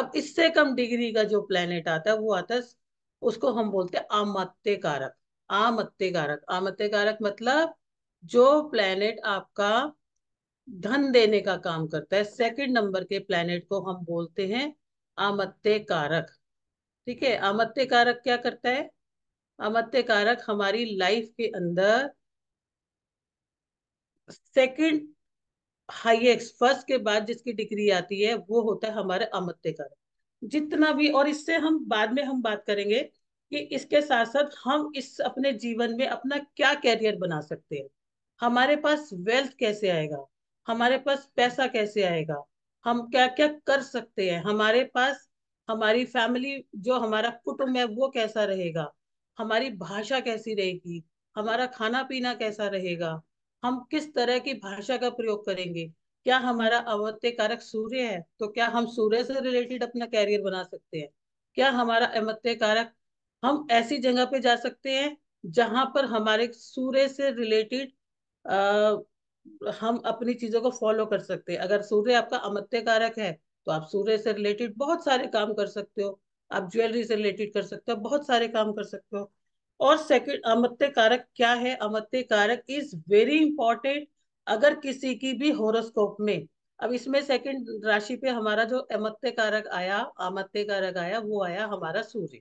अब इससे कम डिग्री का जो प्लैनेट आता है वो आता है उसको हम बोलते हैं आमत्य कारक आमत्य कारक आमत्य कारक मतलब जो प्लेनेट आपका धन देने का काम करता है सेकंड नंबर के प्लेनेट को हम बोलते हैं आमत्य कारक ठीक है आमत्य कारक क्या करता है आमत्य कारक हमारी लाइफ के अंदर सेकंड हाईएस्ट फर्स्ट के बाद जिसकी डिग्री आती है वो होता है हमारे अमत्य कारक जितना भी और इससे हम बाद में हम बात करेंगे कि इसके साथ साथ हम इस अपने जीवन में अपना क्या कैरियर बना सकते हैं हमारे पास वेल्थ कैसे आएगा हमारे पास पैसा कैसे आएगा हम क्या क्या कर सकते हैं हमारे पास हमारी फैमिली जो हमारा कुटुंब है वो कैसा रहेगा हमारी भाषा कैसी रहेगी हमारा खाना पीना कैसा रहेगा हम किस तरह की भाषा का प्रयोग करेंगे क्या हमारा अवत्य कारक सूर्य है तो क्या हम सूर्य से रिलेटेड अपना कैरियर बना सकते हैं क्या हमारा अमत्य कारक हम ऐसी जगह पे जा सकते हैं जहां पर हमारे सूर्य से रिलेटेड हम अपनी चीजों को फॉलो कर सकते हैं अगर सूर्य आपका अमत्य कारक है तो आप सूर्य से रिलेटेड बहुत सारे काम कर सकते हो आप ज्वेलरी से रिलेटेड कर सकते हो बहुत सारे काम कर सकते हो और सेकंड अमत्य कारक क्या है अमत्य कारक इज वेरी इंपॉर्टेंट अगर किसी की भी होरोस्कोप में अब इसमें सेकंड राशि पे हमारा जो अमत्य कारक आया आमत्य कारक आया वो आया हमारा सूर्य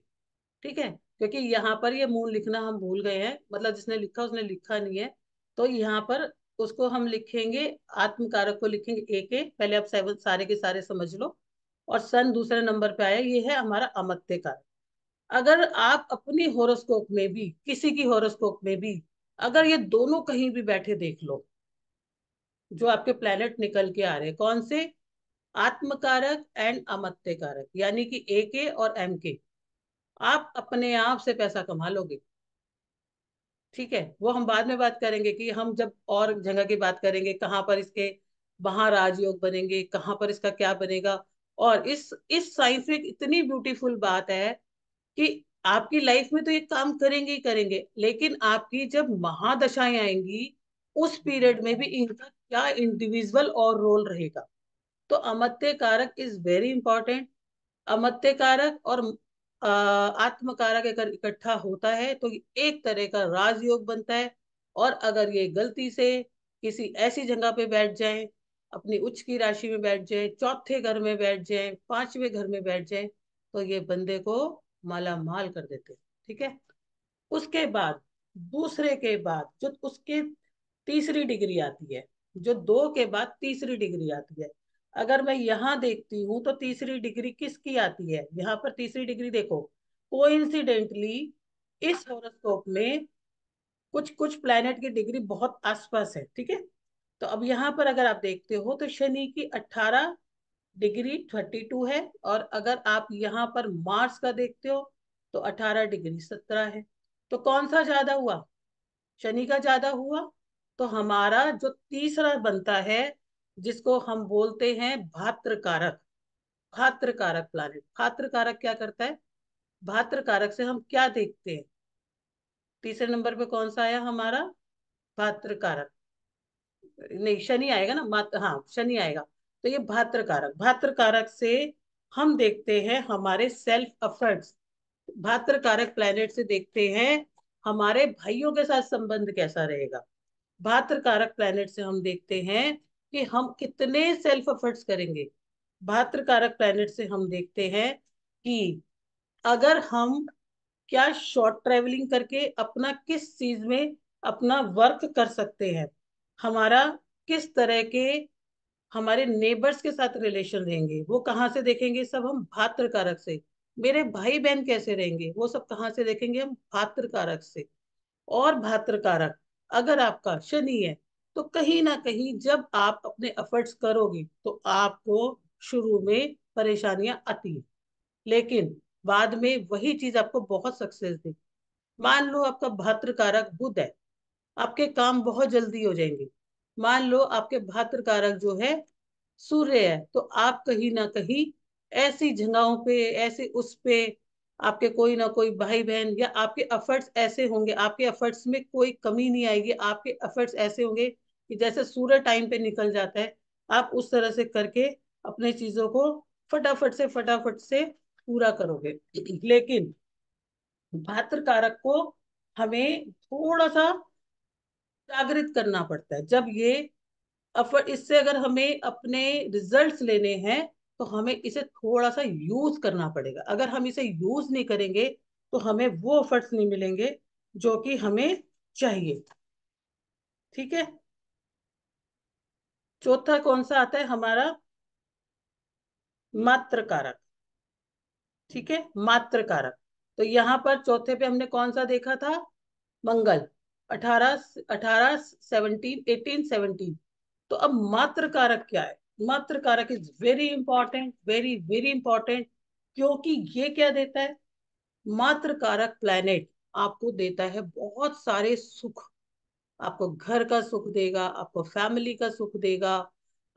ठीक है क्योंकि यहाँ पर ये मूल लिखना हम भूल गए हैं मतलब जिसने लिखा उसने लिखा नहीं है तो यहाँ पर उसको हम लिखेंगे आत्म कारक को लिखेंगे एक के पहले आप सेवन सारे के सारे समझ लो और सन दूसरे नंबर पे आया ये है हमारा अमत्य कारक अगर आप अपनी होरोस्कोप में भी किसी की होरोस्कोप में भी अगर ये दोनों कहीं भी बैठे देख लो जो आपके प्लेनेट निकल के आ रहे हैं कौन से आत्मकारक एंड अमत्य कारक यानी कि ए के और एम के आप अपने आप से पैसा कमा लोगे ठीक है वो हम बाद में बात करेंगे कि हम जब और जगह की बात करेंगे कहाँ पर इसके वहां राजयोग बनेंगे कहाँ पर इसका क्या बनेगा और इस इस साइंस में इतनी ब्यूटीफुल बात है कि आपकी लाइफ में तो ये काम करेंगे ही करेंगे लेकिन आपकी जब महादशाएं आएंगी उस पीरियड में भी इनका क्या इंडिविजुअल और रोल रहेगा तो अमत्य कारक इज वेरी इंपॉर्टेंट अमत्य कारक और आत्मकारक अगर इकट्ठा होता है तो एक तरह का राजयोग बनता है और अगर ये गलती से किसी ऐसी जगह पे बैठ जाए अपनी उच्च की राशि में बैठ जाए चौथे घर में बैठ जाए पांचवें घर में बैठ जाए तो ये बंदे को माला माल कर देते ठीक है उसके बाद दूसरे के बाद जो उसके तीसरी डिग्री आती है जो दो के बाद तीसरी डिग्री आती है अगर मैं यहाँ देखती हूँ तो तीसरी डिग्री किसकी आती है यहाँ पर तीसरी डिग्री देखो कोइंसिडेंटली इस होरोस्कोप में कुछ कुछ प्लैनेट की डिग्री बहुत आसपास है ठीक है तो अब यहाँ पर अगर आप देखते हो तो शनि की 18 डिग्री 32 है और अगर आप यहाँ पर मार्स का देखते हो तो 18 डिग्री 17 है तो कौन सा ज्यादा हुआ शनि का ज्यादा हुआ तो हमारा जो तीसरा बनता है जिसको हम बोलते हैं भात्रकारक भात्रकारक भात्र भात्रकारक प्लानिट क्या करता है भात्रकारक से हम क्या देखते हैं तीसरे नंबर पे कौन सा आया हमारा भात्रकारक नहीं शनि आएगा ना मात हाँ शनि आएगा तो ये भात्रकारक भात्रकारक से हम देखते हैं हमारे सेल्फ अफर्ट्स भात्रकारक कारक प्लैनेट से देखते हैं हमारे भाइयों के साथ संबंध कैसा रहेगा भात्र कारक प्लैनेट से हम देखते हैं कि हम कितने सेल्फ एफर्ट्स करेंगे भात्र कारक प्लैनेट से हम देखते हैं कि अगर हम क्या शॉर्ट ट्रेवलिंग करके अपना किस चीज में अपना वर्क कर सकते हैं हमारा किस तरह के हमारे नेबर्स के साथ रिलेशन रहेंगे वो कहाँ से देखेंगे सब हम भात्र कारक से मेरे भाई बहन कैसे रहेंगे वो सब कहाँ से देखेंगे हम भात्र कारक से और भात्र कारक अगर आपका शनि है तो कहीं ना कहीं जब आप अपने एफर्ट्स करोगे तो आपको शुरू में परेशानियां आती है लेकिन बाद में वही चीज आपको बहुत सक्सेस दे मान लो आपका भात्र कारक बुध है आपके काम बहुत जल्दी हो जाएंगे मान लो आपके भात्र कारक जो है सूर्य है तो आप कहीं ना कहीं ऐसी जगहों पे ऐसे उस पे आपके कोई ना कोई भाई बहन या आपके एफर्ट्स ऐसे होंगे आपके एफर्ट्स में कोई कमी नहीं आएगी आपके एफर्ट्स ऐसे होंगे कि जैसे सूरज टाइम पे निकल जाता है आप उस तरह से करके अपने चीजों को फटाफट से फटाफट से पूरा करोगे लेकिन भात्र कारक को हमें थोड़ा सा जागृत करना पड़ता है जब ये इससे अगर हमें अपने रिजल्ट्स लेने हैं तो हमें इसे थोड़ा सा यूज करना पड़ेगा अगर हम इसे यूज नहीं करेंगे तो हमें वो एफर्ट्स नहीं मिलेंगे जो कि हमें चाहिए ठीक है चौथा कौन सा आता है हमारा मात्र कारक ठीक है मात्र कारक तो यहां पर चौथे पे हमने कौन सा देखा था मंगल अठारह अठारह सेवनटीन एटीन सेवनटीन तो अब मात्र कारक क्या है मात्र कारक is very important very very important क्योंकि ये क्या देता है मात्र कारक प्लेनेट आपको देता है बहुत सारे सुख आपको घर का सुख देगा आपको फैमिली का सुख देगा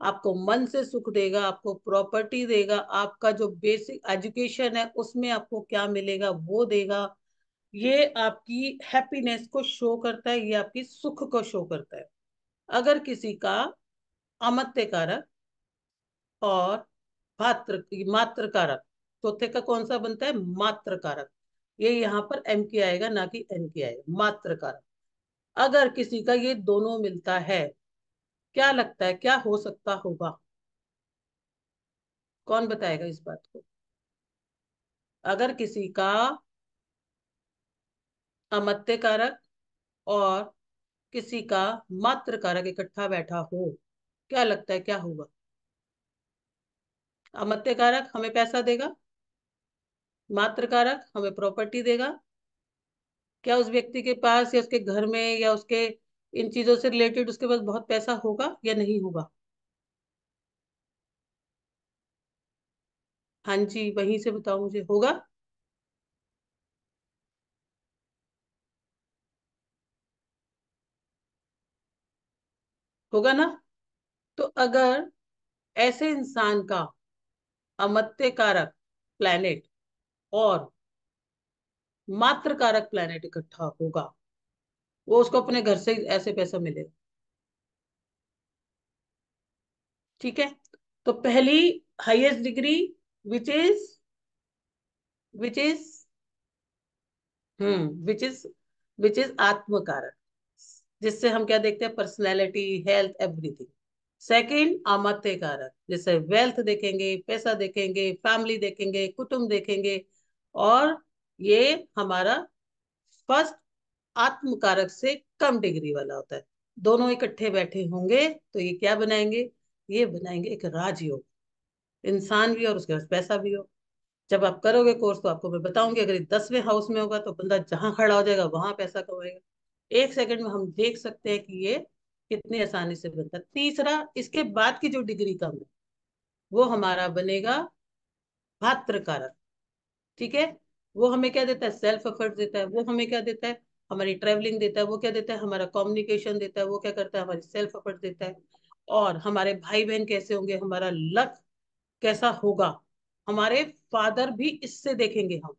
आपको मन से सुख देगा आपको प्रॉपर्टी देगा आपका जो बेसिक एजुकेशन है उसमें आपको क्या मिलेगा वो देगा ये आपकी हैप्पीनेस को शो करता है ये आपकी सुख को शो करता है अगर किसी का अमत्य कारक और पात्र मात्र कारक चौथे का कौन सा बनता है मात्र कारक ये यहाँ पर एम के आएगा ना कि एन के आएगा मात्र कारक अगर किसी का ये दोनों मिलता है क्या लगता है क्या हो सकता होगा कौन बताएगा इस बात को अगर किसी का अमत्य कारक और किसी का मात्र कारक इकट्ठा बैठा हो क्या लगता है क्या होगा अमत्य कारक हमें पैसा देगा मात्र कारक हमें प्रॉपर्टी देगा क्या उस व्यक्ति के पास या उसके घर में या उसके इन चीजों से रिलेटेड उसके पास बहुत पैसा होगा या नहीं होगा हाँ जी वहीं से बताओ मुझे होगा होगा ना तो अगर ऐसे इंसान का अमत्य कारक प्लैनेट और मात्र कारक प्लैनेट इकट्ठा होगा वो उसको अपने घर से ऐसे पैसा मिलेगा ठीक है तो पहली highest degree which is which is hmm which is which is आत्मकारक जिससे हम क्या देखते हैं पर्सनैलिटी हेल्थ एवरीथिंग सेकेंड अमत्य कारक जैसे वेल्थ देखेंगे पैसा देखेंगे फैमिली देखेंगे कुटुंब देखेंगे और ये हमारा फर्स्ट आत्म कारक से कम डिग्री वाला होता है दोनों इकट्ठे बैठे होंगे तो ये क्या बनाएंगे ये बनाएंगे एक राजयोग इंसान भी और उसके पास पैसा भी हो जब आप करोगे कोर्स तो आपको मैं बताऊंगी अगर दसवें हाउस में होगा तो बंदा जहां खड़ा हो जाएगा वहां पैसा कमाएगा एक सेकंड में हम देख सकते हैं कि ये कितनी आसानी से बनता तीसरा इसके बाद की जो डिग्री कम है वो हमारा बनेगा भात्र कारक ठीक है वो हमें क्या देता है सेल्फ एफर्ट देता है वो हमें क्या देता है हमारी ट्रेवलिंग देता है वो क्या देता है हमारा कम्युनिकेशन देता है वो क्या करता है हमारी सेल्फ एफर्ट देता है और हमारे भाई बहन कैसे होंगे हमारा लक कैसा होगा हमारे फादर भी इससे देखेंगे हम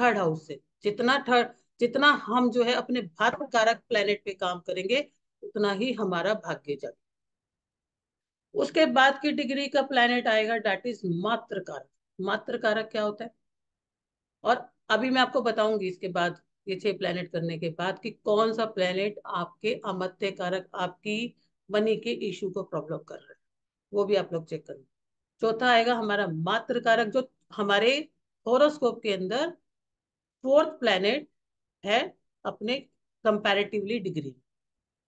थर्ड हाउस से जितना थर्ड जितना हम जो है अपने भात्र कारक प्लेनेट पे काम करेंगे उतना ही हमारा भाग्य जाता उसके बाद की डिग्री का प्लेनेट आएगा डेट इज मात्र कारक मात्र कारक क्या होता है और अभी मैं आपको बताऊंगी इसके बाद ये छह प्लेनेट करने के बाद कि कौन सा प्लेनेट आपके अमत्य कारक आपकी मनी के इश्यू को प्रॉब्लम कर रहा है वो भी आप लोग चेक कर चौथा आएगा हमारा मात्र कारक जो हमारे होरोस्कोप के अंदर फोर्थ प्लेनेट है अपने कंपैरेटिवली डिग्री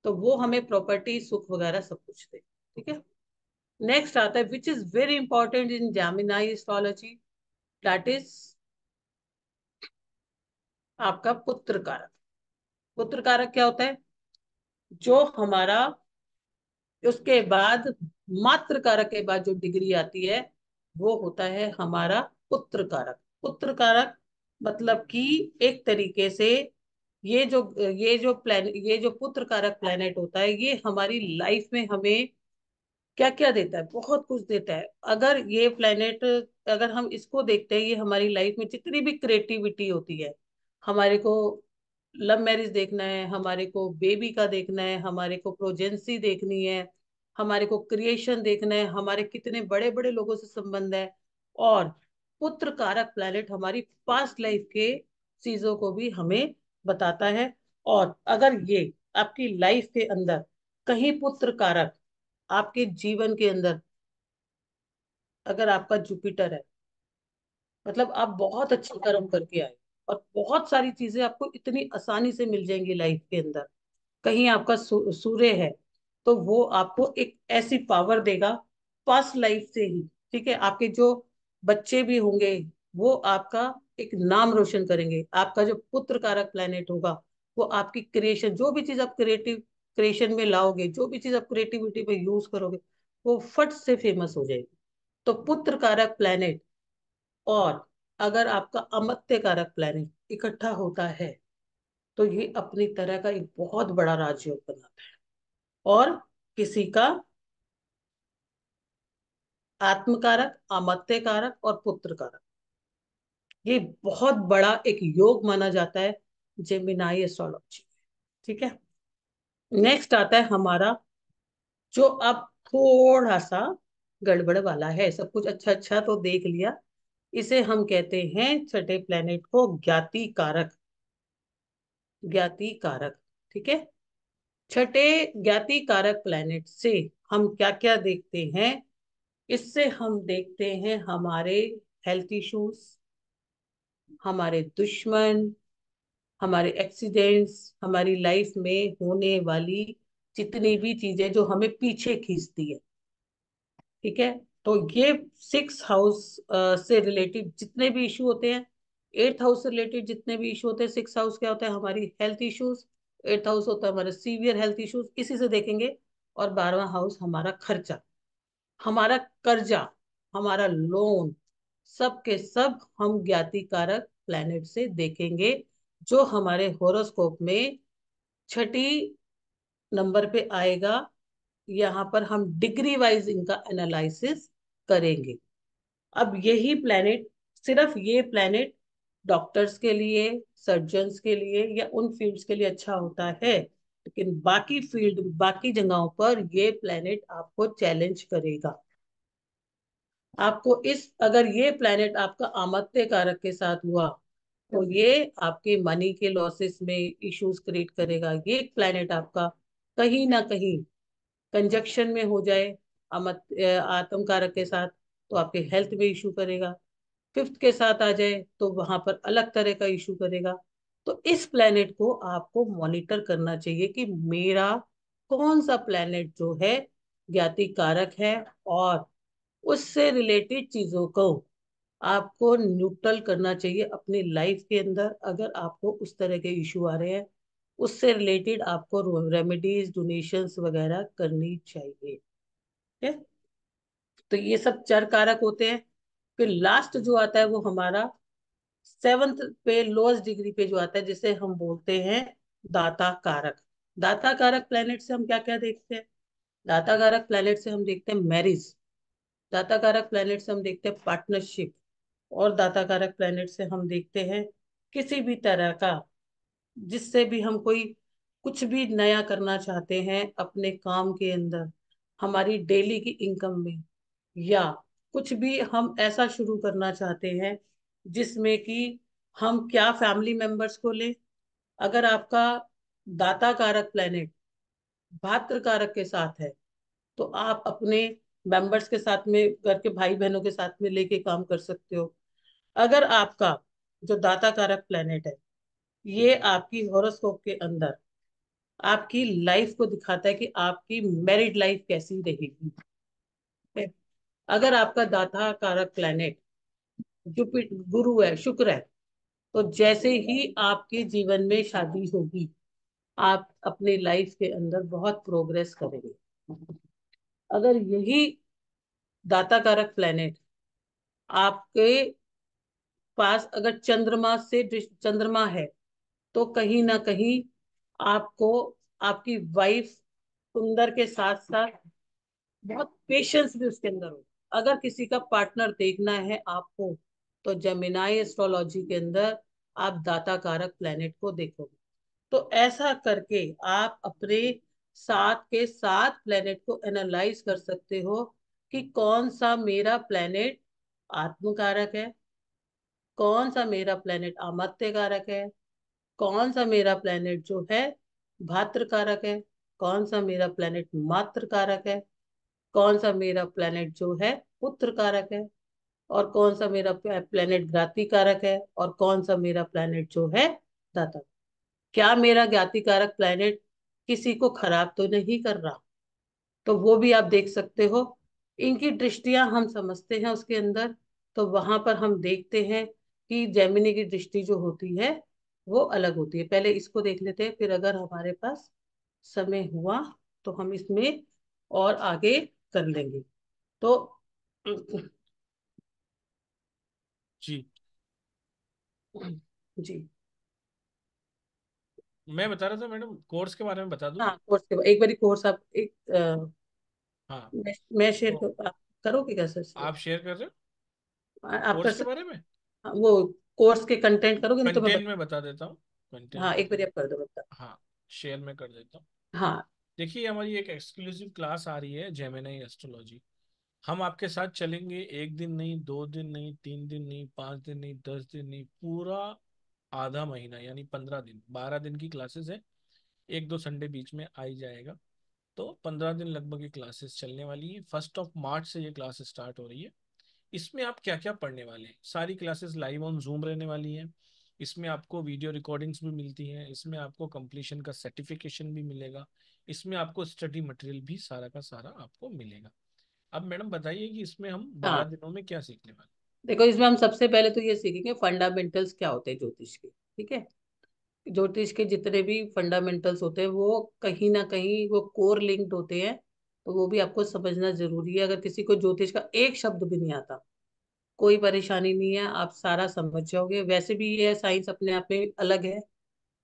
तो वो हमें प्रॉपर्टी सुख वगैरह सब कुछ दे ठीक है नेक्स्ट आता है which is very important in Jaimini astrology that is आपका पुत्र कारक पुत्र कारक क्या होता है जो हमारा उसके बाद मात्र कारक के बाद जो डिग्री आती है वो होता है हमारा पुत्र कारक पुत्र कारक मतलब कि एक तरीके से ये जो ये जो प्लान ये जो पुत्र कारक प्लेनेट होता है ये हमारी लाइफ में हमें क्या क्या देता है बहुत कुछ देता है अगर ये प्लेनेट अगर हम इसको देखते हैं ये हमारी लाइफ में जितनी भी क्रिएटिविटी होती है हमारे को लव मैरिज देखना है हमारे को बेबी का देखना है हमारे को प्रोजेंसी देखनी है हमारे को क्रिएशन देखना है हमारे कितने बड़े बड़े लोगों से संबंध है और पुत्र कारक प्लेनेट हमारी पास्ट लाइफ के चीजों को भी हमें बताता है और अगर ये आपकी लाइफ के अंदर कहीं पुत्र कारक आपके जीवन के अंदर अगर आपका जुपिटर है मतलब आप बहुत अच्छे कर्म करके आए और बहुत सारी चीजें आपको इतनी आसानी से मिल जाएंगी लाइफ के अंदर कहीं आपका सूर्य है तो वो आपको एक ऐसी पावर देगा पास लाइफ से ही ठीक है आपके जो बच्चे भी होंगे वो आपका एक नाम रोशन करेंगे आपका जो पुत्र कारक प्लेनेट होगा वो आपकी क्रिएशन जो भी चीज आप क्रिएटिव क्रिएशन में लाओगे जो भी चीज आप क्रिएटिविटी में यूज करोगे वो फट से फेमस हो जाएगी तो पुत्र कारक प्लेनेट और अगर आपका अमत्य कारक प्लेनेट इकट्ठा होता है तो ये अपनी तरह का एक बहुत बड़ा राजयोग बनाता है और किसी का आत्मकारक अमत्य कारक और पुत्र कारक ये बहुत बड़ा एक योग माना जाता है जेमिनाई एस्ट्रोलॉजी ठीक है नेक्स्ट आता है हमारा जो अब थोड़ा सा गड़बड़ वाला है सब कुछ अच्छा अच्छा तो देख लिया इसे हम कहते हैं छठे प्लेनेट को ज्ञाति कारक ज्ञाति कारक ठीक है छठे ज्ञाति कारक प्लेनेट से हम क्या क्या देखते हैं इससे हम देखते हैं हमारे हेल्थ इश्यूज हमारे दुश्मन हमारे एक्सीडेंट्स हमारी लाइफ में होने वाली जितनी भी चीजें जो हमें पीछे खींचती है ठीक है तो ये सिक्स हाउस से रिलेटेड जितने भी इशू होते हैं एट्थ हाउस से रिलेटेड जितने भी इशू होते हैं सिक्स हाउस क्या होता है हमारी हेल्थ इश्यूज एट्थ हाउस होता है हमारे सीवियर हेल्थ इश्यूज इसी से देखेंगे और बारहवा हाउस हमारा खर्चा हमारा कर्जा हमारा लोन सब के सब हम ज्ञाति कारक प्लैनेट से देखेंगे जो हमारे होरोस्कोप में छठी नंबर पे आएगा यहाँ पर हम डिग्री वाइज इनका एनालिसिस करेंगे अब यही प्लैनेट सिर्फ ये प्लैनेट डॉक्टर्स के लिए सर्जन्स के लिए या उन फील्ड्स के लिए अच्छा होता है लेकिन बाकी फील्ड बाकी जगहों पर ये प्लैनेट आपको चैलेंज करेगा आपको इस अगर ये प्लैनेट आपका आमत्य कारक के साथ हुआ तो ये आपके मनी के लॉसेस में इश्यूज क्रिएट करेगा ये प्लेनेट आपका कहीं ना कहीं कंजक्शन में हो जाए आत्म कारक के साथ तो आपके हेल्थ में इशू करेगा फिफ्थ के साथ आ जाए तो वहां पर अलग तरह का इशू करेगा तो इस प्लैनेट को आपको मॉनिटर करना चाहिए कि मेरा कौन सा प्लैनेट जो है ज्ञाति कारक है और उससे रिलेटेड चीज़ों को आपको न्यूट्रल करना चाहिए अपनी लाइफ के अंदर अगर आपको उस तरह के इशू आ रहे हैं उससे रिलेटेड आपको रेमेडीज डोनेशंस वगैरह करनी चाहिए ठीक है तो ये सब चार कारक होते हैं फिर लास्ट जो आता है वो हमारा सेवंथ पे लोअस्ट डिग्री पे जो आता है जिसे हम बोलते हैं दाता कारक दाता कारक प्लेनेट से हम क्या क्या देखते हैं दाता कारक प्लेनेट से हम देखते हैं मैरिज दाता कारक प्लैनेट से हम देखते हैं पार्टनरशिप और दाता कारक प्लैनेट से हम देखते हैं किसी भी तरह का जिससे भी हम कोई कुछ भी नया करना चाहते हैं अपने काम के अंदर हमारी डेली की इनकम में या कुछ भी हम ऐसा शुरू करना चाहते हैं जिसमें कि हम क्या फैमिली मेंबर्स को लें अगर आपका दाता कारक प्लैनेट भात्र कारक के साथ है तो आप अपने मेंबर्स के साथ में करके भाई बहनों के साथ में लेके काम कर सकते हो अगर आपका जो दाता कारक प्लेनेट है ये आपकी हॉरोस्कोप के अंदर आपकी लाइफ को दिखाता है कि आपकी मैरिड लाइफ कैसी रहेगी अगर आपका दाता कारक प्लेनेट जुपिट गुरु है शुक्र है तो जैसे ही आपके जीवन में शादी होगी आप अपने लाइफ के अंदर बहुत प्रोग्रेस करेंगे अगर यही दाता कारक प्लेनेट आपके पास अगर चंद्रमा से चंद्रमा है तो कहीं ना कहीं आपको आपकी वाइफ सुंदर के साथ साथ बहुत पेशेंस भी उसके अंदर हो अगर किसी का पार्टनर देखना है आपको तो जमिनाई एस्ट्रोलॉजी के अंदर आप दाता कारक प्लेनेट को देखोगे तो ऐसा करके आप अपने साथ के साथ प्लेनेट को एनालाइज कर सकते हो कि कौन सा मेरा प्लेनेट आत्मकारक है कौन सा मेरा प्लेनेट अमत्य कारक है कौन सा मेरा प्लेनेट जो है भात्र कारक है कौन सा मेरा प्लेनेट मात्र कारक है कौन सा मेरा प्लेनेट जो है पुत्र कारक है और कौन सा मेरा प्लेनेट ज्ञाति कारक है और कौन सा मेरा प्लेनेट जो है दाता क्या मेरा ज्ञाति कारक प्लेनेट किसी को खराब तो नहीं कर रहा तो वो भी आप देख सकते हो इनकी दृष्टियां हम समझते हैं उसके अंदर तो वहां पर हम देखते हैं कि जैमिनी की दृष्टि जो होती है वो अलग होती है पहले इसको देख लेते हैं फिर अगर हमारे पास समय हुआ तो हम इसमें और आगे कर लेंगे तो जी जी मैं बता रहा था मैडम कोर्स के बारे में बता दूं हाँ कोर्स के एक बारी कोर्स आप एक हाँ मैं, मैं शेयर तो, करोगे क्या सर आप शेयर कर रहे हो आप कोर्स कर, के बारे में हाँ, वो कोर्स के कंटेंट करोगे कंटेंट तो मैं, में बता देता हूँ कंटेंट हाँ एक बारी आप कर दो बता हाँ शेयर में कर देता हूँ हाँ देखिए हमारी एक एक्सक्लूसिव क्लास आ रही है जेमिनाई एस्ट्रोलॉजी हम आपके साथ चलेंगे एक दिन नहीं दो दिन नहीं तीन दिन नहीं पांच दिन नहीं दस दिन नहीं पूरा आधा महीना यानी पंद्रह दिन बारह दिन की क्लासेस है एक दो संडे बीच में आ ही जाएगा तो पंद्रह दिन लगभग ये क्लासेस चलने वाली है फर्स्ट ऑफ मार्च से ये क्लास स्टार्ट हो रही है इसमें आप क्या क्या पढ़ने वाले हैं सारी क्लासेस लाइव ऑन जूम रहने वाली हैं इसमें आपको वीडियो रिकॉर्डिंग्स भी मिलती हैं इसमें आपको कंप्लीशन का सर्टिफिकेशन भी मिलेगा इसमें आपको स्टडी मटेरियल भी सारा का सारा आपको मिलेगा अब मैडम बताइए कि इसमें हम बारह हाँ। दिनों में क्या सीखने वाले देखो इसमें हम सबसे पहले तो ये सीखेंगे फंडामेंटल्स क्या होते हैं ज्योतिष के ठीक है ज्योतिष के जितने भी फंडामेंटल्स होते हैं वो कहीं ना कहीं वो कोर लिंक्ड होते हैं तो वो भी आपको समझना जरूरी है अगर किसी को ज्योतिष का एक शब्द भी नहीं आता कोई परेशानी नहीं है आप सारा समझ जाओगे वैसे भी ये साइंस अपने आप में अलग है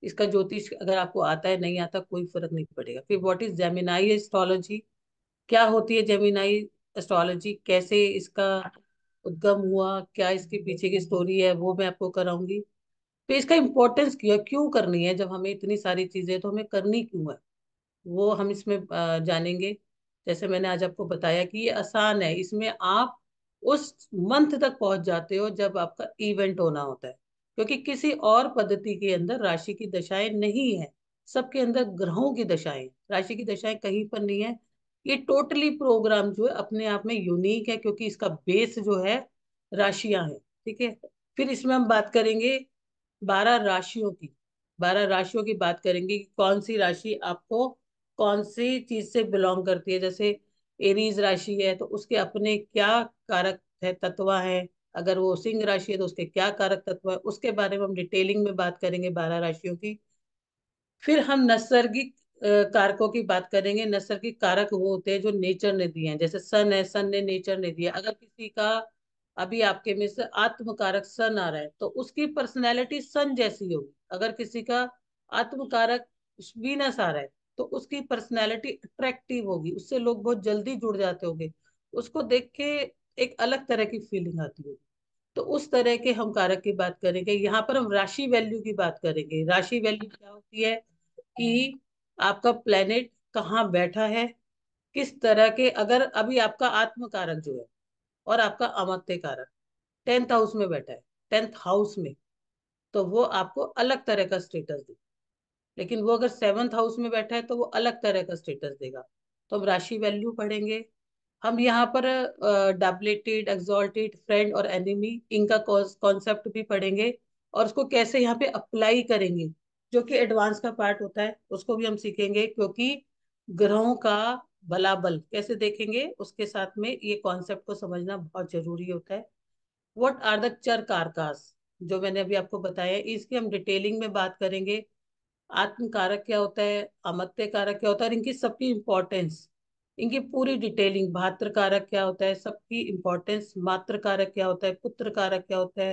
इसका ज्योतिष अगर आपको आता है नहीं आता कोई फर्क नहीं पड़ेगा फिर वॉट इज जेमिनाई एस्ट्रोलॉजी क्या होती है जेमिनाई एस्ट्रोलॉजी कैसे इसका उद्गम हुआ क्या इसके पीछे की स्टोरी है वो मैं आपको कराऊंगी तो इसका इम्पोर्टेंस क्यों क्यों करनी है जब हमें इतनी सारी चीज़ें तो हमें करनी क्यों है वो हम इसमें जानेंगे जैसे मैंने आज आपको बताया कि ये आसान है इसमें आप उस मंथ तक पहुंच जाते हो जब आपका इवेंट होना होता है क्योंकि किसी और पद्धति के अंदर राशि की दशाएं नहीं है सबके अंदर ग्रहों की दशाएं राशि की दशाएं कहीं पर नहीं है ये टोटली प्रोग्राम जो है अपने आप में यूनिक है क्योंकि इसका बेस जो है राशियां है ठीक है फिर इसमें हम बात करेंगे बारह राशियों की बारह राशियों की बात करेंगे कि कौन सी राशि आपको कौन सी चीज से बिलोंग करती है जैसे एरीज राशि है तो उसके अपने क्या कारक है तत्व है अगर वो सिंह राशि है तो उसके क्या कारक तत्व है उसके बारे में हम डिटेलिंग में बात करेंगे बारह राशियों की फिर हम नैसर्गिक कारकों की बात करेंगे नसर की कारक वो होते हैं जो नेचर ने दिए हैं जैसे सन है सन ने नेचर ने दिया अगर किसी का अभी आपके में से आत्मकारक सन आ रहा है तो उसकी पर्सनैलिटी सन जैसी होगी अगर किसी का आत्मकारक वीनस आ रहा है तो उसकी पर्सनैलिटी अट्रैक्टिव होगी उससे लोग बहुत जल्दी जुड़ जाते होंगे उसको देख के एक अलग तरह की फीलिंग आती होगी तो उस तरह के हम कारक की बात करेंगे यहाँ पर हम राशि वैल्यू की बात करेंगे राशि वैल्यू क्या होती है कि आपका प्लेनेट कहाँ बैठा है किस तरह के अगर अभी आपका आत्म कारक जो है और आपका अमत्य कारक टेंथ हाउस में बैठा है टेंथ हाउस में तो वो आपको अलग तरह का स्टेटस दे लेकिन वो अगर सेवंथ हाउस में बैठा है तो वो अलग तरह का स्टेटस देगा तो हम राशि वैल्यू पढ़ेंगे हम यहाँ पर डबलेटेड एक्सोल्टेड फ्रेंड और एनिमी इनका कॉन्सेप्ट भी पढ़ेंगे और उसको कैसे यहाँ पे अप्लाई करेंगे जो कि एडवांस का पार्ट होता है उसको भी हम सीखेंगे क्योंकि ग्रहों का बलाबल कैसे देखेंगे उसके साथ में ये कॉन्सेप्ट को समझना बहुत जरूरी होता है वट आर द चर कारकास जो मैंने अभी आपको बताया इसकी हम डिटेलिंग में बात करेंगे आत्म कारक क्या होता है अमत्य कारक क्या होता है और इनकी सबकी इम्पोर्टेंस इनकी पूरी डिटेलिंग भात्र कारक क्या होता है सबकी इम्पोर्टेंस मात्र कारक क्या होता है पुत्र कारक क्या होता है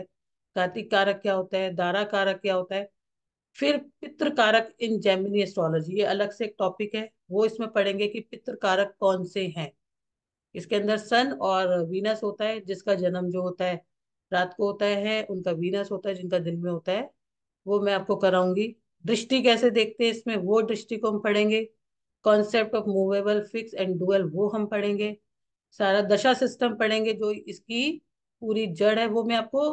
कार्तिक कारक क्या होता है दारा कारक क्या होता है फिर पित्र कारक इन जेमिनी एस्ट्रोलॉजी ये अलग से एक टॉपिक है वो इसमें पढ़ेंगे कि पित्र कारक कौन से हैं इसके अंदर सन और वीनस होता है जिसका जन्म जो होता है रात को होता है उनका वीनस होता है जिनका दिन में होता है वो मैं आपको कराऊंगी दृष्टि कैसे देखते हैं इसमें वो दृष्टि को हम पढ़ेंगे concept of movable fixed and dual वो हम पढ़ेंगे सारा दशा सिस्टम पढ़ेंगे जो इसकी पूरी जड़ है वो मैं आपको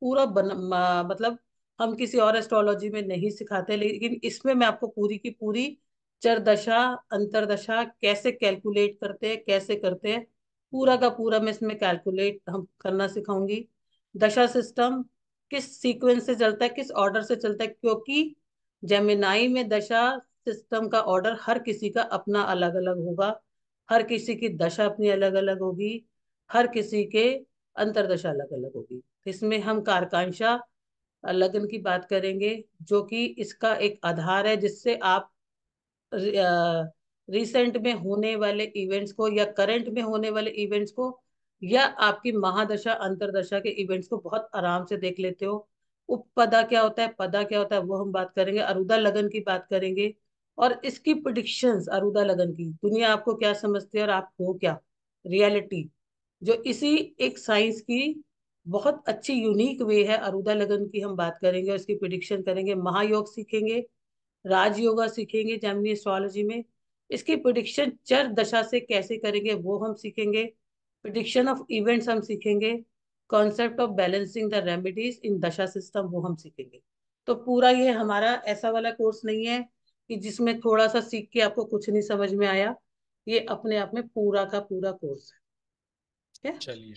पूरा बन, मतलब हम किसी और एस्ट्रोलॉजी में नहीं सिखाते लेकिन इसमें मैं आपको पूरी की पूरी चरदशा अंतरदशा कैसे कैलकुलेट करते हैं कैसे करते हैं पूरा का पूरा मैं इसमें कैलकुलेट हम करना सिखाऊंगी दशा सिस्टम किस सीक्वेंस से चलता है किस ऑर्डर से चलता है क्योंकि जेमिनाई में दशा सिस्टम का ऑर्डर हर किसी का अपना अलग अलग होगा हर किसी की दशा अपनी अलग अलग होगी हर किसी के अंतरदशा अलग अलग होगी इसमें हम कारकांशा लगन की बात करेंगे जो कि इसका एक आधार है जिससे आप रिसेंट में होने वाले इवेंट्स को या करंट में होने वाले इवेंट्स को या आपकी महादशा अंतरदशा के इवेंट्स को बहुत आराम से देख लेते हो उपपदा क्या होता है पदा क्या होता है वो हम बात करेंगे अरुदा लगन की बात करेंगे और इसकी प्रडिक्शन अरुदा लगन की दुनिया आपको क्या समझती है और आप हो क्या रियलिटी जो इसी एक साइंस की बहुत अच्छी यूनिक वे है अरुदा लगन की हम बात करेंगे और इसकी प्रिडिक्शन करेंगे महायोग सीखेंगे राजयोगा सीखेंगे जैमनी एस्ट्रोलॉजी में इसकी प्रिडिक्शन चर दशा से कैसे करेंगे वो हम सीखेंगे प्रिडिक्शन ऑफ इवेंट्स हम सीखेंगे concept of balancing the remedies in dasha system वो हम सीखेंगे तो पूरा ये हमारा ऐसा वाला कोर्स नहीं है कि जिसमें थोड़ा सा सीख के आपको कुछ नहीं समझ में आया ये अपने आप में पूरा का पूरा कोर्स है चलिए